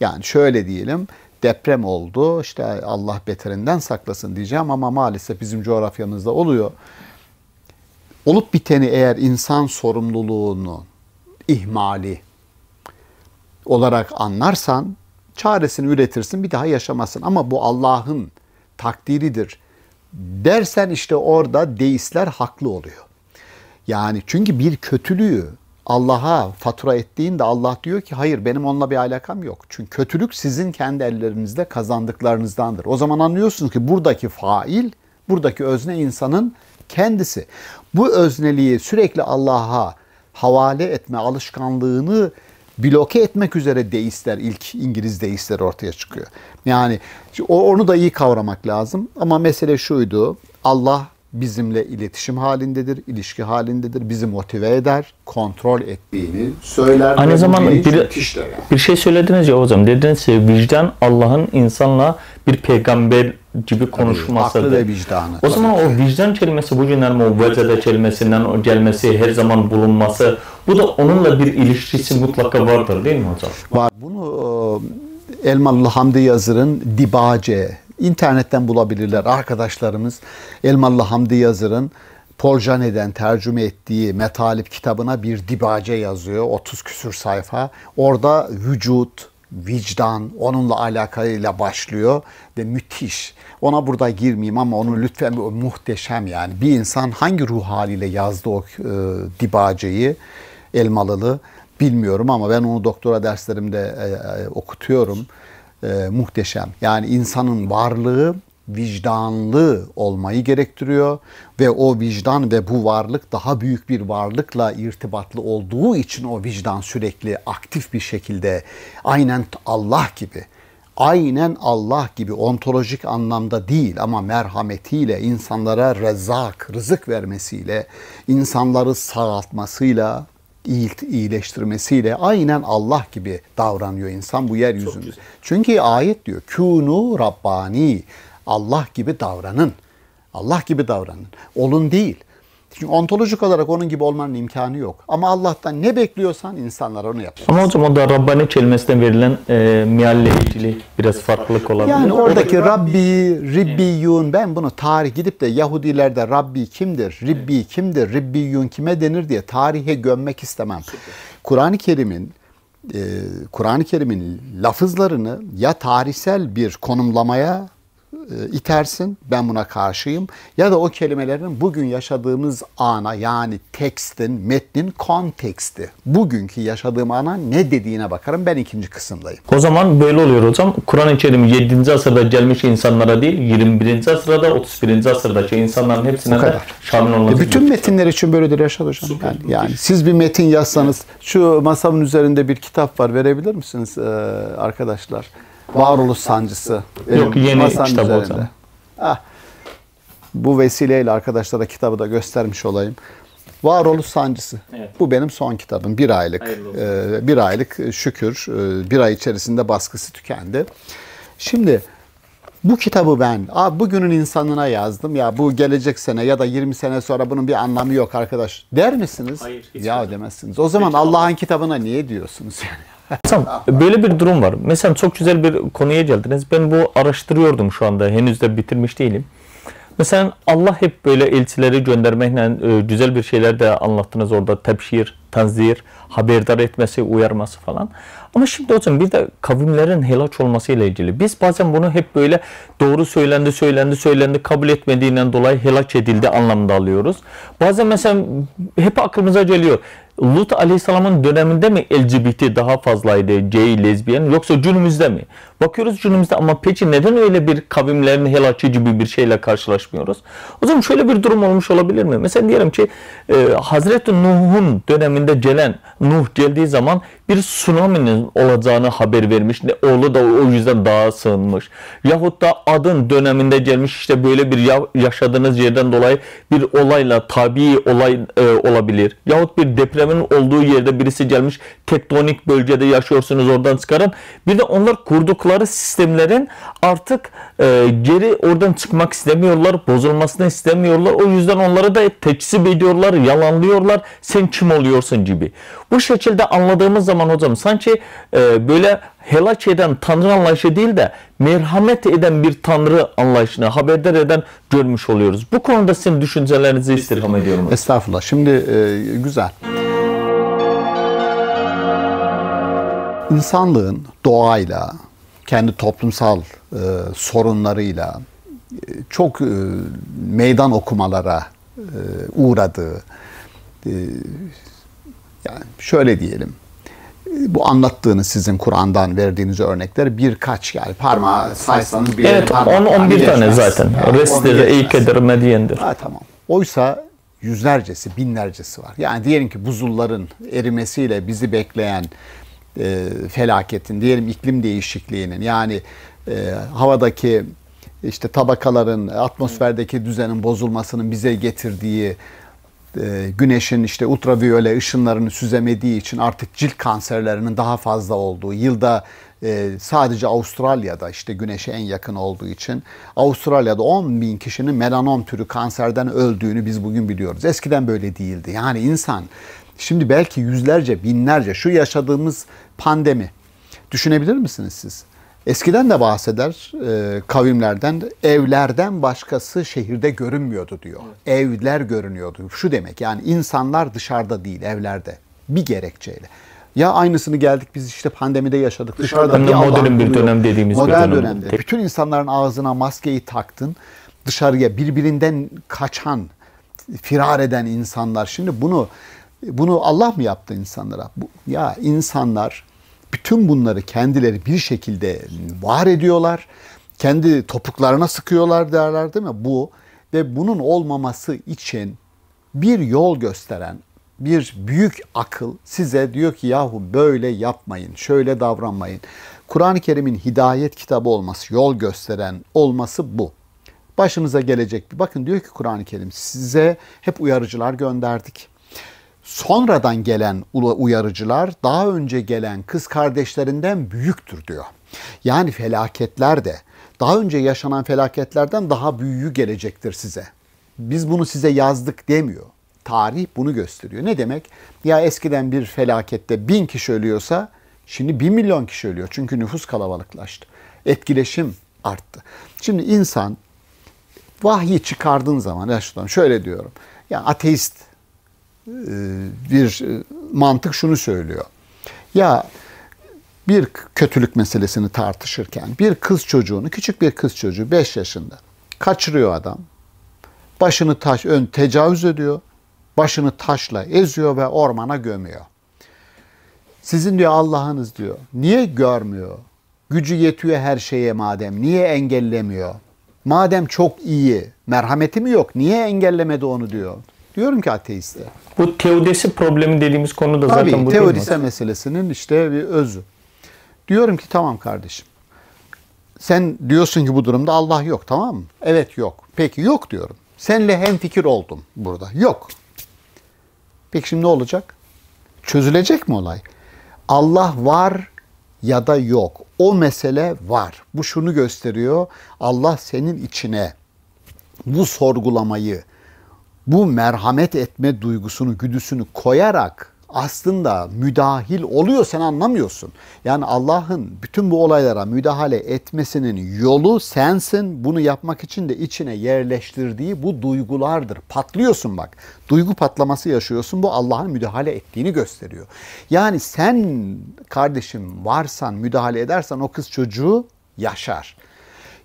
Yani şöyle diyelim, deprem oldu. İşte Allah beterinden saklasın diyeceğim ama maalesef bizim coğrafyamızda oluyor. Olup biteni eğer insan sorumluluğunu ihmali olarak anlarsan çaresini üretirsin bir daha yaşamasın ama bu Allah'ın takdiridir dersen işte orada deistler haklı oluyor. Yani çünkü bir kötülüğü Allah'a fatura ettiğinde Allah diyor ki hayır benim onunla bir alakam yok. Çünkü kötülük sizin kendi ellerinizde kazandıklarınızdandır. O zaman anlıyorsunuz ki buradaki fail, buradaki özne insanın kendisi. Bu özneliği sürekli Allah'a havale etme alışkanlığını bloke etmek üzere deistler ilk İngiliz deistler ortaya çıkıyor. Yani onu da iyi kavramak lazım ama mesele şuydu. Allah bizimle iletişim halindedir, ilişki halindedir, bizi motive eder, kontrol ettiğini söyler. Aynı zamanda bir, bir şey söylediniz ya hocam, dediniz ki vicdan Allah'ın insanla bir peygamber gibi konuşmasıdır. Aklı ve vicdanı. O zaman o vicdan kelimesi bugünlerin o vecede kelimesinden gelmesi, her zaman bulunması, bu da onunla bir ilişkisi mutlaka vardır değil mi hocam? Var. Bunu Elmalı Hamdi Yazır'ın Dibace İnternetten bulabilirler arkadaşlarımız. Elmalı Hamdi Yazır'ın Polcane'den tercüme ettiği Metalip kitabına bir dibace yazıyor. 30 küsür sayfa. Orada vücut, vicdan onunla alakayla başlıyor ve müthiş. Ona burada girmeyeyim ama onu lütfen muhteşem yani. Bir insan hangi ruh haliyle yazdı o e, dibaceyi Elmalılı bilmiyorum ama ben onu doktora derslerimde e, e, okutuyorum e, muhteşem. Yani insanın varlığı vicdanlı olmayı gerektiriyor ve o vicdan ve bu varlık daha büyük bir varlıkla irtibatlı olduğu için o vicdan sürekli aktif bir şekilde aynen Allah gibi aynen Allah gibi ontolojik anlamda değil ama merhametiyle insanlara rezak, rızık vermesiyle, insanları sağaltmasıyla, iyileştirmesiyle aynen Allah gibi davranıyor insan bu yeryüzünde. Çünkü ayet diyor kûnu rabbani Allah gibi davranın. Allah gibi davranın. Olun değil. Çünkü ontolojik olarak onun gibi olmanın imkanı yok. Ama Allah'tan ne bekliyorsan insanlar onu yapar. Ama hocam o da Rabbani kelimesinden verilen e, mialle ilgili biraz farklılık olabilir. Yani oradaki Rabbi, Ribbiyun ben bunu tarih gidip de Yahudilerde Rabbi kimdir, Ribbi kimdir, Ribbiyun kime denir diye tarihe gömmek istemem. Kur'an-ı Kerim'in e, Kur'an-ı Kerim'in lafızlarını ya tarihsel bir konumlamaya e, itersin. Ben buna karşıyım. Ya da o kelimelerin bugün yaşadığımız ana yani tekstin, metnin konteksti. Bugünkü yaşadığım ana ne dediğine bakarım. Ben ikinci kısımdayım. O zaman böyle oluyor hocam. Kur'an-ı Kerim 7. asırda gelmiş insanlara değil 21. asırda 31. asırdaki insanların hepsine de şamil olması e, Bütün metinler için böyledir Yaşar Hocam. Süper, yani, yani siz bir metin yazsanız şu masamın üzerinde bir kitap var verebilir misiniz e, arkadaşlar? varoluş sancısı. Yok yeni kitap üzerinde. Ah, bu vesileyle arkadaşlara kitabı da göstermiş olayım. Varoluş Sancısı. Evet. Bu benim son kitabım. Bir aylık. Ee, bir aylık şükür. E, bir ay içerisinde baskısı tükendi. Şimdi bu kitabı ben Aa, bugünün insanına yazdım ya bu gelecek sene ya da 20 sene sonra bunun bir anlamı yok arkadaş der misiniz? Hayır. ya dedim. demezsiniz. O zaman Allah'ın kitabına niye diyorsunuz yani? Tamam, böyle bir durum var. Mesela çok güzel bir konuya geldiniz. Ben bu araştırıyordum şu anda. Henüz de bitirmiş değilim. Mesela Allah hep böyle elçileri göndermekle e, güzel bir şeyler de anlattınız orada. Tebşir, tanzir haberdar etmesi, uyarması falan. Ama şimdi hocam bir de kavimlerin helaç ile ilgili. Biz bazen bunu hep böyle doğru söylendi, söylendi, söylendi, kabul etmediğinden dolayı helaç edildi anlamda alıyoruz. Bazen mesela hep aklımıza geliyor. Lut Aleyhisselam'ın döneminde mi LGBT daha fazlaydı, gay, lezbiyen yoksa günümüzde mi? Bakıyoruz günümüzde ama peki neden öyle bir kavimlerin hel açıcı bir, şeyle karşılaşmıyoruz? O zaman şöyle bir durum olmuş olabilir mi? Mesela diyelim ki e, Hazreti Nuh'un döneminde gelen, Nuh geldiği zaman bir tsunami'nin olacağını haber vermiş. Oğlu da o yüzden dağa sığınmış. Yahut da adın döneminde gelmiş işte böyle bir yaşadığınız yerden dolayı bir olayla tabi olay e, olabilir. Yahut bir deprem depreminin olduğu yerde birisi gelmiş tektonik bölgede yaşıyorsunuz oradan çıkarın. Bir de onlar kurdukları sistemlerin artık e, geri oradan çıkmak istemiyorlar, bozulmasını istemiyorlar. O yüzden onları da tekzip ediyorlar, yalanlıyorlar. Sen kim oluyorsun gibi. Bu şekilde anladığımız zaman hocam sanki e, böyle helak eden tanrı anlayışı değil de merhamet eden bir tanrı anlayışını haberdar eden görmüş oluyoruz. Bu konuda sizin düşüncelerinizi istirham ediyorum. Estağfurullah. Şimdi e, güzel. insanlığın doğayla, kendi toplumsal e, sorunlarıyla e, çok e, meydan okumalara e, uğradığı, e, yani şöyle diyelim, e, bu anlattığınız sizin Kur'an'dan verdiğiniz örnekler birkaç yani parmağı saysanız bir Evet 10-11 tane zaten. Yani, Restidir, ilkedir, medyendir. Ha, tamam. Oysa yüzlercesi, binlercesi var. Yani diyelim ki buzulların erimesiyle bizi bekleyen e, felaketin, diyelim iklim değişikliğinin yani e, havadaki işte tabakaların, atmosferdeki düzenin bozulmasının bize getirdiği e, güneşin işte ultraviyole ışınlarını süzemediği için artık cilt kanserlerinin daha fazla olduğu, yılda e, sadece Avustralya'da işte güneşe en yakın olduğu için Avustralya'da 10 bin kişinin melanom türü kanserden öldüğünü biz bugün biliyoruz. Eskiden böyle değildi. Yani insan Şimdi belki yüzlerce, binlerce şu yaşadığımız pandemi düşünebilir misiniz siz? Eskiden de bahseder e, kavimlerden evlerden başkası şehirde görünmüyordu diyor. Evet. Evler görünüyordu. Şu demek yani insanlar dışarıda değil evlerde bir gerekçeyle. Ya aynısını geldik biz işte pandemide yaşadık. Dışarıda bir modern bir dönem dediğimiz modern bir dönem. dönemde. Bütün insanların ağzına maskeyi taktın. Dışarıya birbirinden kaçan, firar eden insanlar. Şimdi bunu bunu Allah mı yaptı insanlara? Ya insanlar bütün bunları kendileri bir şekilde var ediyorlar. Kendi topuklarına sıkıyorlar derler değil mi? Bu ve bunun olmaması için bir yol gösteren bir büyük akıl size diyor ki yahu böyle yapmayın, şöyle davranmayın. Kur'an-ı Kerim'in hidayet kitabı olması, yol gösteren olması bu. Başınıza gelecek bir bakın diyor ki Kur'an-ı Kerim size hep uyarıcılar gönderdik sonradan gelen uyarıcılar daha önce gelen kız kardeşlerinden büyüktür diyor. Yani felaketler de daha önce yaşanan felaketlerden daha büyüğü gelecektir size. Biz bunu size yazdık demiyor. Tarih bunu gösteriyor. Ne demek? Ya eskiden bir felakette bin kişi ölüyorsa şimdi bir milyon kişi ölüyor. Çünkü nüfus kalabalıklaştı. Etkileşim arttı. Şimdi insan vahyi çıkardığın zaman şöyle diyorum. Ya ateist e, bir e, mantık şunu söylüyor. Ya bir kötülük meselesini tartışırken bir kız çocuğunu, küçük bir kız çocuğu 5 yaşında kaçırıyor adam. Başını taş ön tecavüz ediyor. Başını taşla eziyor ve ormana gömüyor. Sizin diyor Allah'ınız diyor. Niye görmüyor? Gücü yetiyor her şeye madem. Niye engellemiyor? Madem çok iyi, merhameti mi yok? Niye engellemedi onu diyor. Diyorum ki ateiste. Bu teodesi problemi dediğimiz konu da Tabii, zaten bu teodise değil mi? meselesinin işte bir özü. Diyorum ki tamam kardeşim. Sen diyorsun ki bu durumda Allah yok tamam mı? Evet yok. Peki yok diyorum. Senle hem fikir oldum burada. Yok. Peki şimdi ne olacak? Çözülecek mi olay? Allah var ya da yok. O mesele var. Bu şunu gösteriyor. Allah senin içine bu sorgulamayı, bu merhamet etme duygusunu, güdüsünü koyarak aslında müdahil oluyor sen anlamıyorsun. Yani Allah'ın bütün bu olaylara müdahale etmesinin yolu sensin. Bunu yapmak için de içine yerleştirdiği bu duygulardır. Patlıyorsun bak. Duygu patlaması yaşıyorsun. Bu Allah'ın müdahale ettiğini gösteriyor. Yani sen kardeşim varsan, müdahale edersen o kız çocuğu yaşar.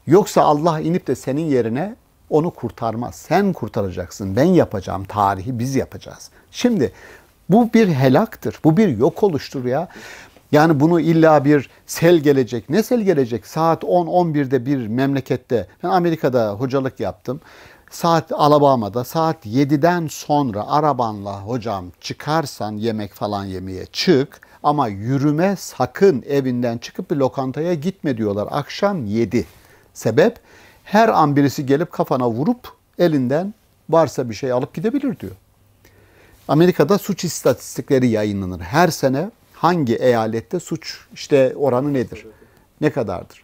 Yoksa Allah inip de senin yerine onu kurtarmaz. Sen kurtaracaksın, ben yapacağım, tarihi biz yapacağız. Şimdi bu bir helaktır, bu bir yok oluştur ya. Yani bunu illa bir sel gelecek. Ne sel gelecek? Saat 10-11'de bir memlekette. Ben Amerika'da hocalık yaptım. Saat Alabama'da saat 7'den sonra arabanla hocam çıkarsan yemek falan yemeye çık. Ama yürüme sakın evinden çıkıp bir lokantaya gitme diyorlar. Akşam 7. Sebep? her an birisi gelip kafana vurup elinden varsa bir şey alıp gidebilir diyor. Amerika'da suç istatistikleri yayınlanır. Her sene hangi eyalette suç işte oranı nedir? Ne kadardır?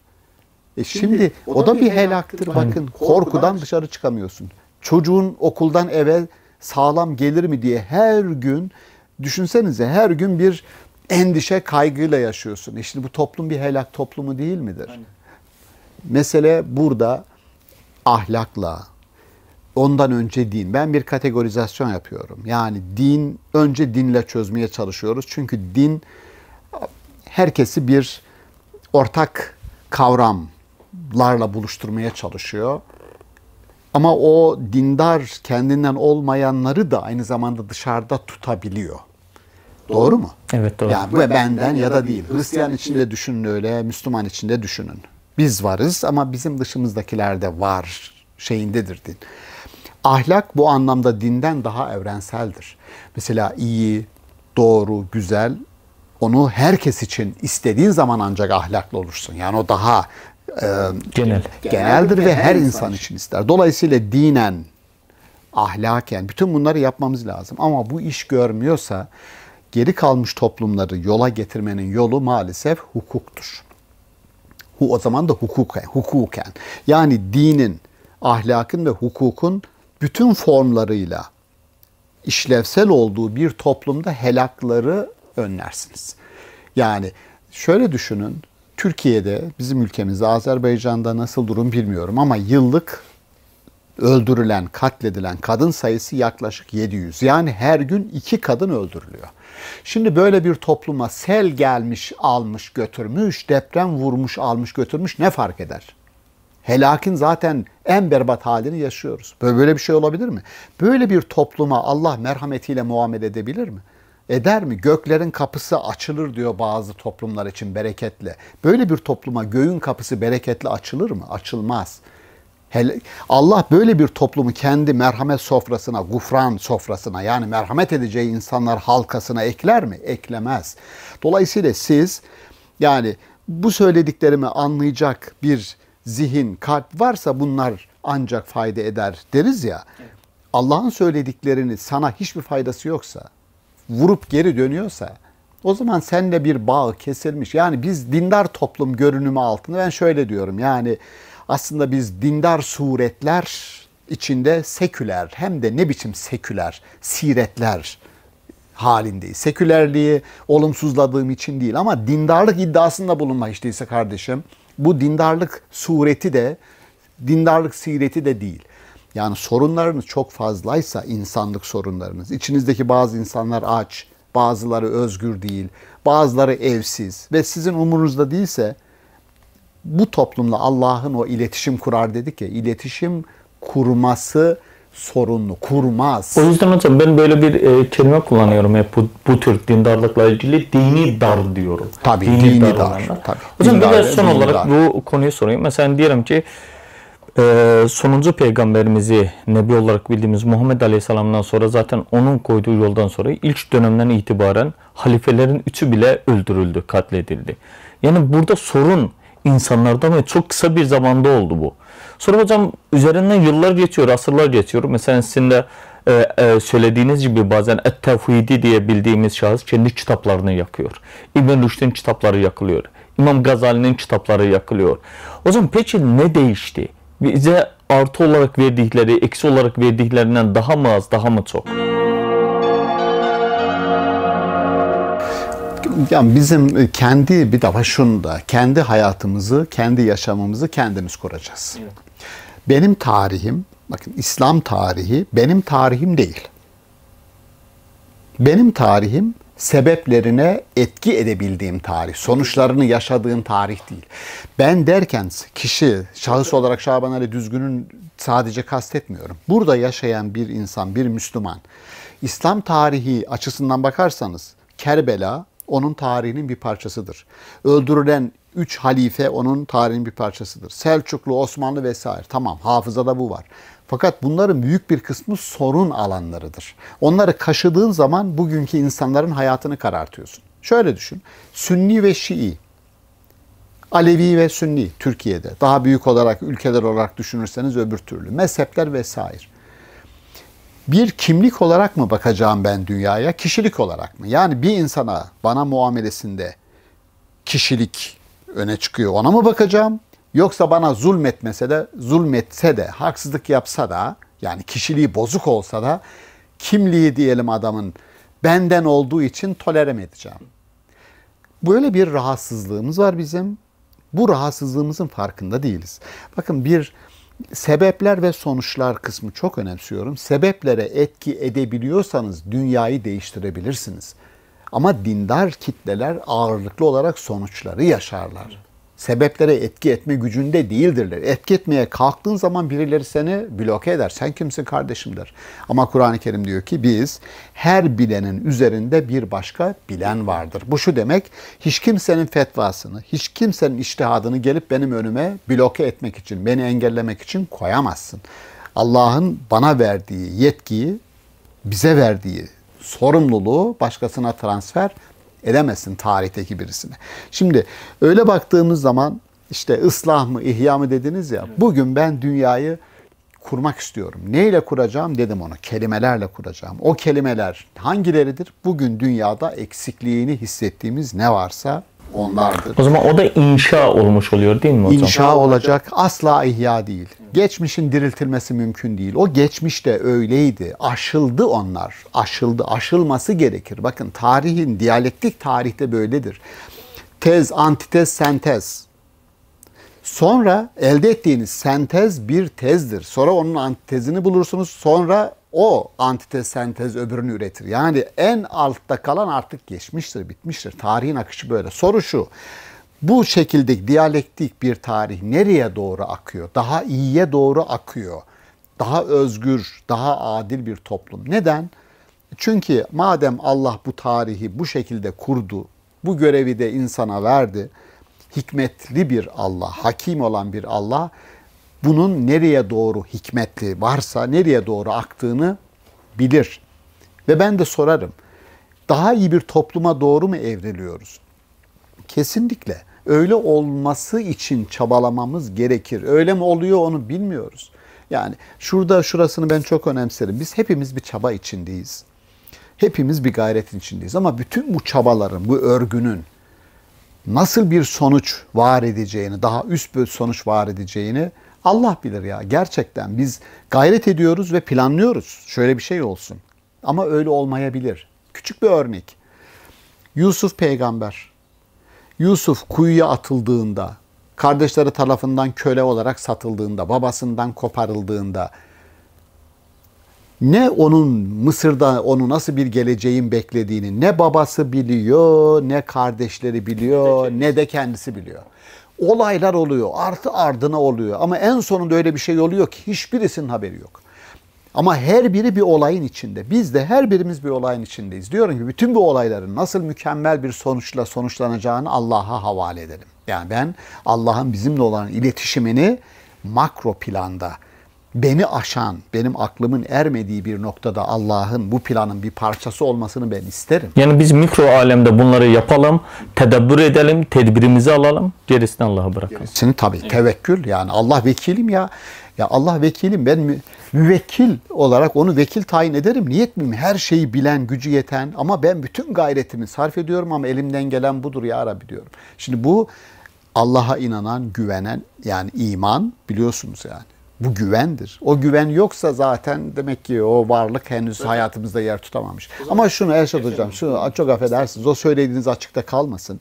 E şimdi, şimdi o da, da bir helaktır bakın. Aynen. Hani korkudan şey. dışarı çıkamıyorsun. Çocuğun okuldan eve sağlam gelir mi diye her gün düşünsenize her gün bir endişe kaygıyla yaşıyorsun. E şimdi bu toplum bir helak toplumu değil midir? Aynen. Mesele burada ahlakla, ondan önce din. Ben bir kategorizasyon yapıyorum. Yani din, önce dinle çözmeye çalışıyoruz. Çünkü din herkesi bir ortak kavramlarla buluşturmaya çalışıyor. Ama o dindar kendinden olmayanları da aynı zamanda dışarıda tutabiliyor. Doğru, doğru mu? Evet doğru. Ya yani, bu benden ya da değil. Hristiyan için de düşünün öyle, Müslüman için de düşünün biz varız ama bizim dışımızdakiler de var şeyindedir din. Ahlak bu anlamda dinden daha evrenseldir. Mesela iyi, doğru, güzel onu herkes için istediğin zaman ancak ahlaklı olursun. Yani o daha e, genel geneldir genel ve her insan, insan için ister. Dolayısıyla dinen, ahlaken bütün bunları yapmamız lazım. Ama bu iş görmüyorsa geri kalmış toplumları yola getirmenin yolu maalesef hukuktur o zaman da hukuken, hukuken. Yani dinin, ahlakın ve hukukun bütün formlarıyla işlevsel olduğu bir toplumda helakları önlersiniz. Yani şöyle düşünün, Türkiye'de bizim ülkemizde Azerbaycan'da nasıl durum bilmiyorum ama yıllık öldürülen, katledilen kadın sayısı yaklaşık 700. Yani her gün iki kadın öldürülüyor. Şimdi böyle bir topluma sel gelmiş, almış, götürmüş, deprem vurmuş, almış, götürmüş ne fark eder? Helakin zaten en berbat halini yaşıyoruz. Böyle, böyle bir şey olabilir mi? Böyle bir topluma Allah merhametiyle muamele edebilir mi? Eder mi? Göklerin kapısı açılır diyor bazı toplumlar için bereketle. Böyle bir topluma göğün kapısı bereketle açılır mı? Açılmaz. Allah böyle bir toplumu kendi merhamet sofrasına, gufran sofrasına yani merhamet edeceği insanlar halkasına ekler mi? Eklemez. Dolayısıyla siz yani bu söylediklerimi anlayacak bir zihin, kalp varsa bunlar ancak fayda eder deriz ya. Allah'ın söylediklerini sana hiçbir faydası yoksa, vurup geri dönüyorsa o zaman senle bir bağ kesilmiş. Yani biz dindar toplum görünümü altında ben şöyle diyorum yani aslında biz dindar suretler içinde seküler hem de ne biçim seküler siretler halindeyiz. Sekülerliği olumsuzladığım için değil ama dindarlık iddiasında bulunma işteyse kardeşim. Bu dindarlık sureti de dindarlık sireti de değil. Yani sorunlarınız çok fazlaysa insanlık sorunlarınız. İçinizdeki bazı insanlar aç, bazıları özgür değil, bazıları evsiz ve sizin umurunuzda değilse bu toplumla Allah'ın o iletişim kurar dedik ya iletişim kurması sorunlu. Kurmaz. O yüzden hocam ben böyle bir e, kelime kullanıyorum hep bu, bu tür dindarlıkla ilgili. Dini dar diyorum. Tabii dini, dini dar. dar. Tabii. Hocam Dindar, bir de son olarak dar. bu konuyu sorayım. Mesela diyelim ki e, sonuncu peygamberimizi nebi olarak bildiğimiz Muhammed Aleyhisselam'dan sonra zaten onun koyduğu yoldan sonra ilk dönemden itibaren halifelerin üçü bile öldürüldü, katledildi. Yani burada sorun insanlarda ve çok kısa bir zamanda oldu bu. Sonra hocam üzerinden yıllar geçiyor, asırlar geçiyor. Mesela sizin de e, ee, söylediğiniz gibi bazen Et-Tevhidi diye bildiğimiz şahıs kendi kitaplarını yakıyor. İbn Rüşd'ün kitapları yakılıyor. İmam Gazali'nin kitapları yakılıyor. O zaman peki ne değişti? Bize artı olarak verdikleri, eksi olarak verdiklerinden daha mı az, daha mı çok? yani bizim e, kendi bir defa şunda kendi hayatımızı, kendi yaşamımızı kendimiz kuracağız. Evet. Benim tarihim, bakın İslam tarihi benim tarihim değil. Benim tarihim sebeplerine etki edebildiğim tarih, sonuçlarını yaşadığım tarih değil. Ben derken kişi, şahıs olarak Şaban Ali Düzgün'ün sadece kastetmiyorum. Burada yaşayan bir insan, bir Müslüman, İslam tarihi açısından bakarsanız Kerbela, onun tarihinin bir parçasıdır. Öldürülen üç halife onun tarihinin bir parçasıdır. Selçuklu, Osmanlı vesaire. Tamam hafızada bu var. Fakat bunların büyük bir kısmı sorun alanlarıdır. Onları kaşıdığın zaman bugünkü insanların hayatını karartıyorsun. Şöyle düşün. Sünni ve Şii. Alevi ve Sünni Türkiye'de. Daha büyük olarak ülkeler olarak düşünürseniz öbür türlü. Mezhepler vesaire bir kimlik olarak mı bakacağım ben dünyaya, kişilik olarak mı? Yani bir insana bana muamelesinde kişilik öne çıkıyor. Ona mı bakacağım? Yoksa bana zulmetmese de, zulmetse de, haksızlık yapsa da, yani kişiliği bozuk olsa da kimliği diyelim adamın benden olduğu için tolerem edeceğim. Böyle bir rahatsızlığımız var bizim. Bu rahatsızlığımızın farkında değiliz. Bakın bir sebepler ve sonuçlar kısmı çok önemsiyorum. Sebeplere etki edebiliyorsanız dünyayı değiştirebilirsiniz. Ama dindar kitleler ağırlıklı olarak sonuçları yaşarlar sebeplere etki etme gücünde değildirler. Etki etmeye kalktığın zaman birileri seni bloke eder. Sen kimsin kardeşimdir. Ama Kur'an-ı Kerim diyor ki biz her bilenin üzerinde bir başka bilen vardır. Bu şu demek hiç kimsenin fetvasını, hiç kimsenin iştihadını gelip benim önüme bloke etmek için, beni engellemek için koyamazsın. Allah'ın bana verdiği yetkiyi, bize verdiği sorumluluğu başkasına transfer edemezsin tarihteki birisine. Şimdi öyle baktığımız zaman işte ıslah mı ihya mı dediniz ya. Bugün ben dünyayı kurmak istiyorum. Neyle kuracağım dedim onu. Kelimelerle kuracağım. O kelimeler hangileridir? Bugün dünyada eksikliğini hissettiğimiz ne varsa onlardır. O zaman o da inşa olmuş oluyor değil mi hocam? İnşa olacak asla ihya değil geçmişin diriltilmesi mümkün değil. O geçmiş de öyleydi. Aşıldı onlar. Aşıldı. Aşılması gerekir. Bakın tarihin, diyalektik tarihte böyledir. Tez, antitez, sentez. Sonra elde ettiğiniz sentez bir tezdir. Sonra onun antitezini bulursunuz. Sonra o antitez sentez öbürünü üretir. Yani en altta kalan artık geçmiştir, bitmiştir. Tarihin akışı böyle. Soru şu bu şekilde diyalektik bir tarih nereye doğru akıyor? Daha iyiye doğru akıyor. Daha özgür, daha adil bir toplum. Neden? Çünkü madem Allah bu tarihi bu şekilde kurdu, bu görevi de insana verdi, hikmetli bir Allah, hakim olan bir Allah, bunun nereye doğru hikmetli varsa, nereye doğru aktığını bilir. Ve ben de sorarım, daha iyi bir topluma doğru mu evriliyoruz? Kesinlikle öyle olması için çabalamamız gerekir. Öyle mi oluyor onu bilmiyoruz. Yani şurada şurasını ben çok önemserim. Biz hepimiz bir çaba içindeyiz. Hepimiz bir gayretin içindeyiz ama bütün bu çabaların, bu örgünün nasıl bir sonuç var edeceğini, daha üst bir sonuç var edeceğini Allah bilir ya. Gerçekten biz gayret ediyoruz ve planlıyoruz. Şöyle bir şey olsun. Ama öyle olmayabilir. Küçük bir örnek. Yusuf peygamber Yusuf kuyuya atıldığında, kardeşleri tarafından köle olarak satıldığında, babasından koparıldığında ne onun Mısır'da onu nasıl bir geleceğin beklediğini ne babası biliyor, ne kardeşleri biliyor, ne de kendisi biliyor. Olaylar oluyor, artı ardına oluyor ama en sonunda öyle bir şey oluyor ki hiçbirisinin haberi yok. Ama her biri bir olayın içinde. Biz de her birimiz bir olayın içindeyiz. Diyorum ki bütün bu olayların nasıl mükemmel bir sonuçla sonuçlanacağını Allah'a havale edelim. Yani ben Allah'ın bizimle olan iletişimini makro planda beni aşan, benim aklımın ermediği bir noktada Allah'ın bu planın bir parçası olmasını ben isterim. Yani biz mikro alemde bunları yapalım, tedabbür edelim, tedbirimizi alalım, gerisini Allah'a bırakalım. Gerisini tabii, tevekkül yani Allah vekilim ya. Ya Allah vekilim ben mü, müvekkil olarak onu vekil tayin ederim. Niyet miyim? Her şeyi bilen, gücü yeten ama ben bütün gayretimi sarf ediyorum ama elimden gelen budur ya Rabbi diyorum. Şimdi bu Allah'a inanan, güvenen yani iman biliyorsunuz yani. Bu güvendir. O güven yoksa zaten demek ki o varlık henüz evet. hayatımızda yer tutamamış. Ama şunu Erşat Hocam, şunu çok affedersiniz. O söylediğiniz açıkta kalmasın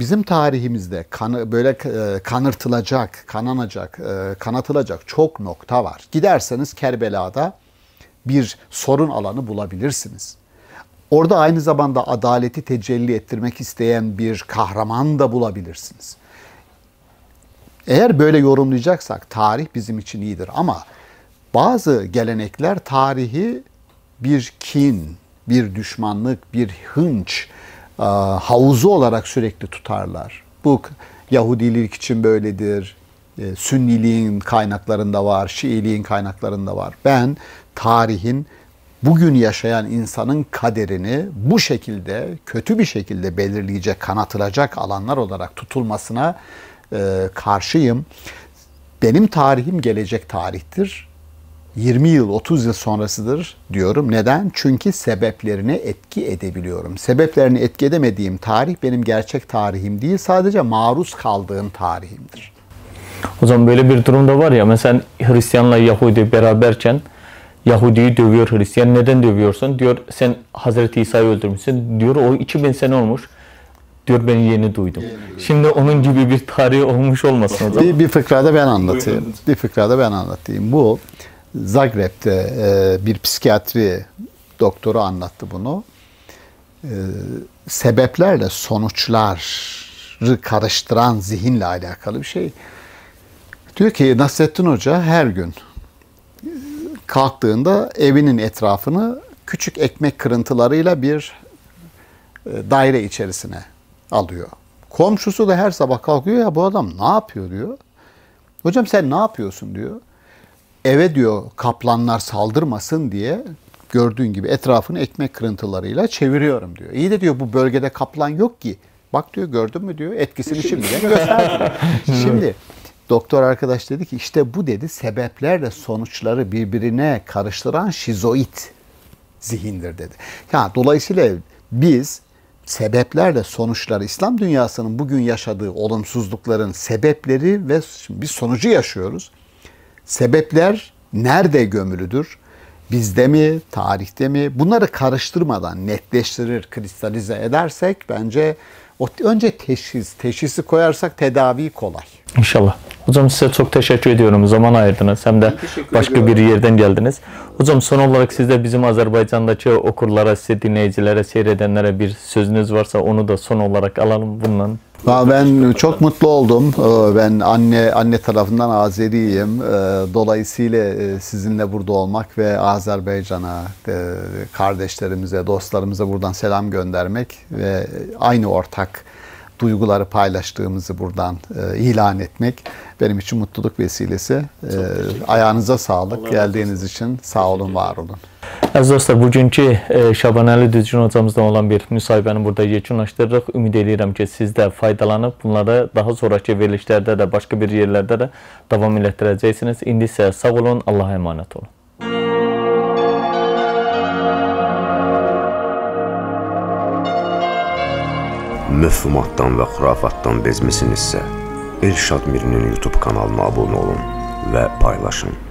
bizim tarihimizde kan, böyle e, kanırtılacak, kananacak, e, kanatılacak çok nokta var. Giderseniz Kerbela'da bir sorun alanı bulabilirsiniz. Orada aynı zamanda adaleti tecelli ettirmek isteyen bir kahraman da bulabilirsiniz. Eğer böyle yorumlayacaksak tarih bizim için iyidir ama bazı gelenekler tarihi bir kin, bir düşmanlık, bir hınç, e, havuzu olarak sürekli tutarlar. Bu Yahudilik için böyledir. E, Sünniliğin kaynaklarında var, Şiiliğin kaynaklarında var. Ben tarihin bugün yaşayan insanın kaderini bu şekilde kötü bir şekilde belirleyecek, kanatılacak alanlar olarak tutulmasına e, karşıyım. Benim tarihim gelecek tarihtir 20 yıl, 30 yıl sonrasıdır diyorum. Neden? Çünkü sebeplerine etki edebiliyorum. Sebeplerini etki edemediğim tarih benim gerçek tarihim değil, sadece maruz kaldığım tarihimdir. O zaman böyle bir durumda var ya, mesela Hristiyanla Yahudi beraberken Yahudi'yi dövüyor Hristiyan. Neden dövüyorsun? Diyor sen Hazreti İsa'yı öldürmüşsün. Diyor o 2000 sene olmuş. Diyor ben yeni duydum. Şimdi onun gibi bir tarih olmuş olmasın o zaman. Bir, bir fıkrada ben anlatayım. Bir fıkrada ben anlatayım. Bu Zagreb'de e, bir psikiyatri doktoru anlattı bunu. E, sebeplerle sonuçları karıştıran zihinle alakalı bir şey. Diyor ki Nasrettin Hoca her gün kalktığında evinin etrafını küçük ekmek kırıntılarıyla bir e, daire içerisine alıyor. Komşusu da her sabah kalkıyor ya bu adam ne yapıyor diyor. Hocam sen ne yapıyorsun diyor eve diyor kaplanlar saldırmasın diye gördüğün gibi etrafını ekmek kırıntılarıyla çeviriyorum diyor. İyi de diyor bu bölgede kaplan yok ki. Bak diyor gördün mü diyor etkisini şimdi gösterdi. Şimdi doktor arkadaş dedi ki işte bu dedi sebeplerle sonuçları birbirine karıştıran şizoid zihindir dedi. Ya dolayısıyla biz sebeplerle sonuçları İslam dünyasının bugün yaşadığı olumsuzlukların sebepleri ve şimdi bir sonucu yaşıyoruz. Sebepler nerede gömülüdür? Bizde mi, tarihte mi? Bunları karıştırmadan netleştirir, kristalize edersek bence önce teşhis, teşhisi koyarsak tedavi kolay. İnşallah. Hocam size çok teşekkür ediyorum. Zaman ayırdınız. Hem de başka bir yerden geldiniz. Hocam son olarak sizde bizim Azerbaycan'daki okurlara, size dinleyicilere, seyredenlere bir sözünüz varsa onu da son olarak alalım bundan. Ben çok mutlu oldum. Ee, ben anne anne tarafından Azeriyim. Ee, dolayısıyla e, sizinle burada olmak ve Azerbaycan'a, e, kardeşlerimize, dostlarımıza buradan selam göndermek ve aynı ortak duyguları paylaştığımızı buradan e, ilan etmek benim için mutluluk vesilesi. E, ayağınıza sağlık. Allah Geldiğiniz olsun. için sağ olun, var olun. Əziz dostlar, bugünkü e, Şabanəli Düzgün hocamızdan olan bir müsahibəni burada yekunlaşdırırıq. Ümid edirəm ki, siz də faydalanıb bunları daha sonrakı verilişlərdə də, başqa bir yerlərdə də davam elətdirəcəksiniz. İndi isə sağ olun, Allah'a əmanət olun. mövhumatdan və xurafatdan bezmisinizsə, Elşad Mirinin YouTube kanalına abunə olun və paylaşın.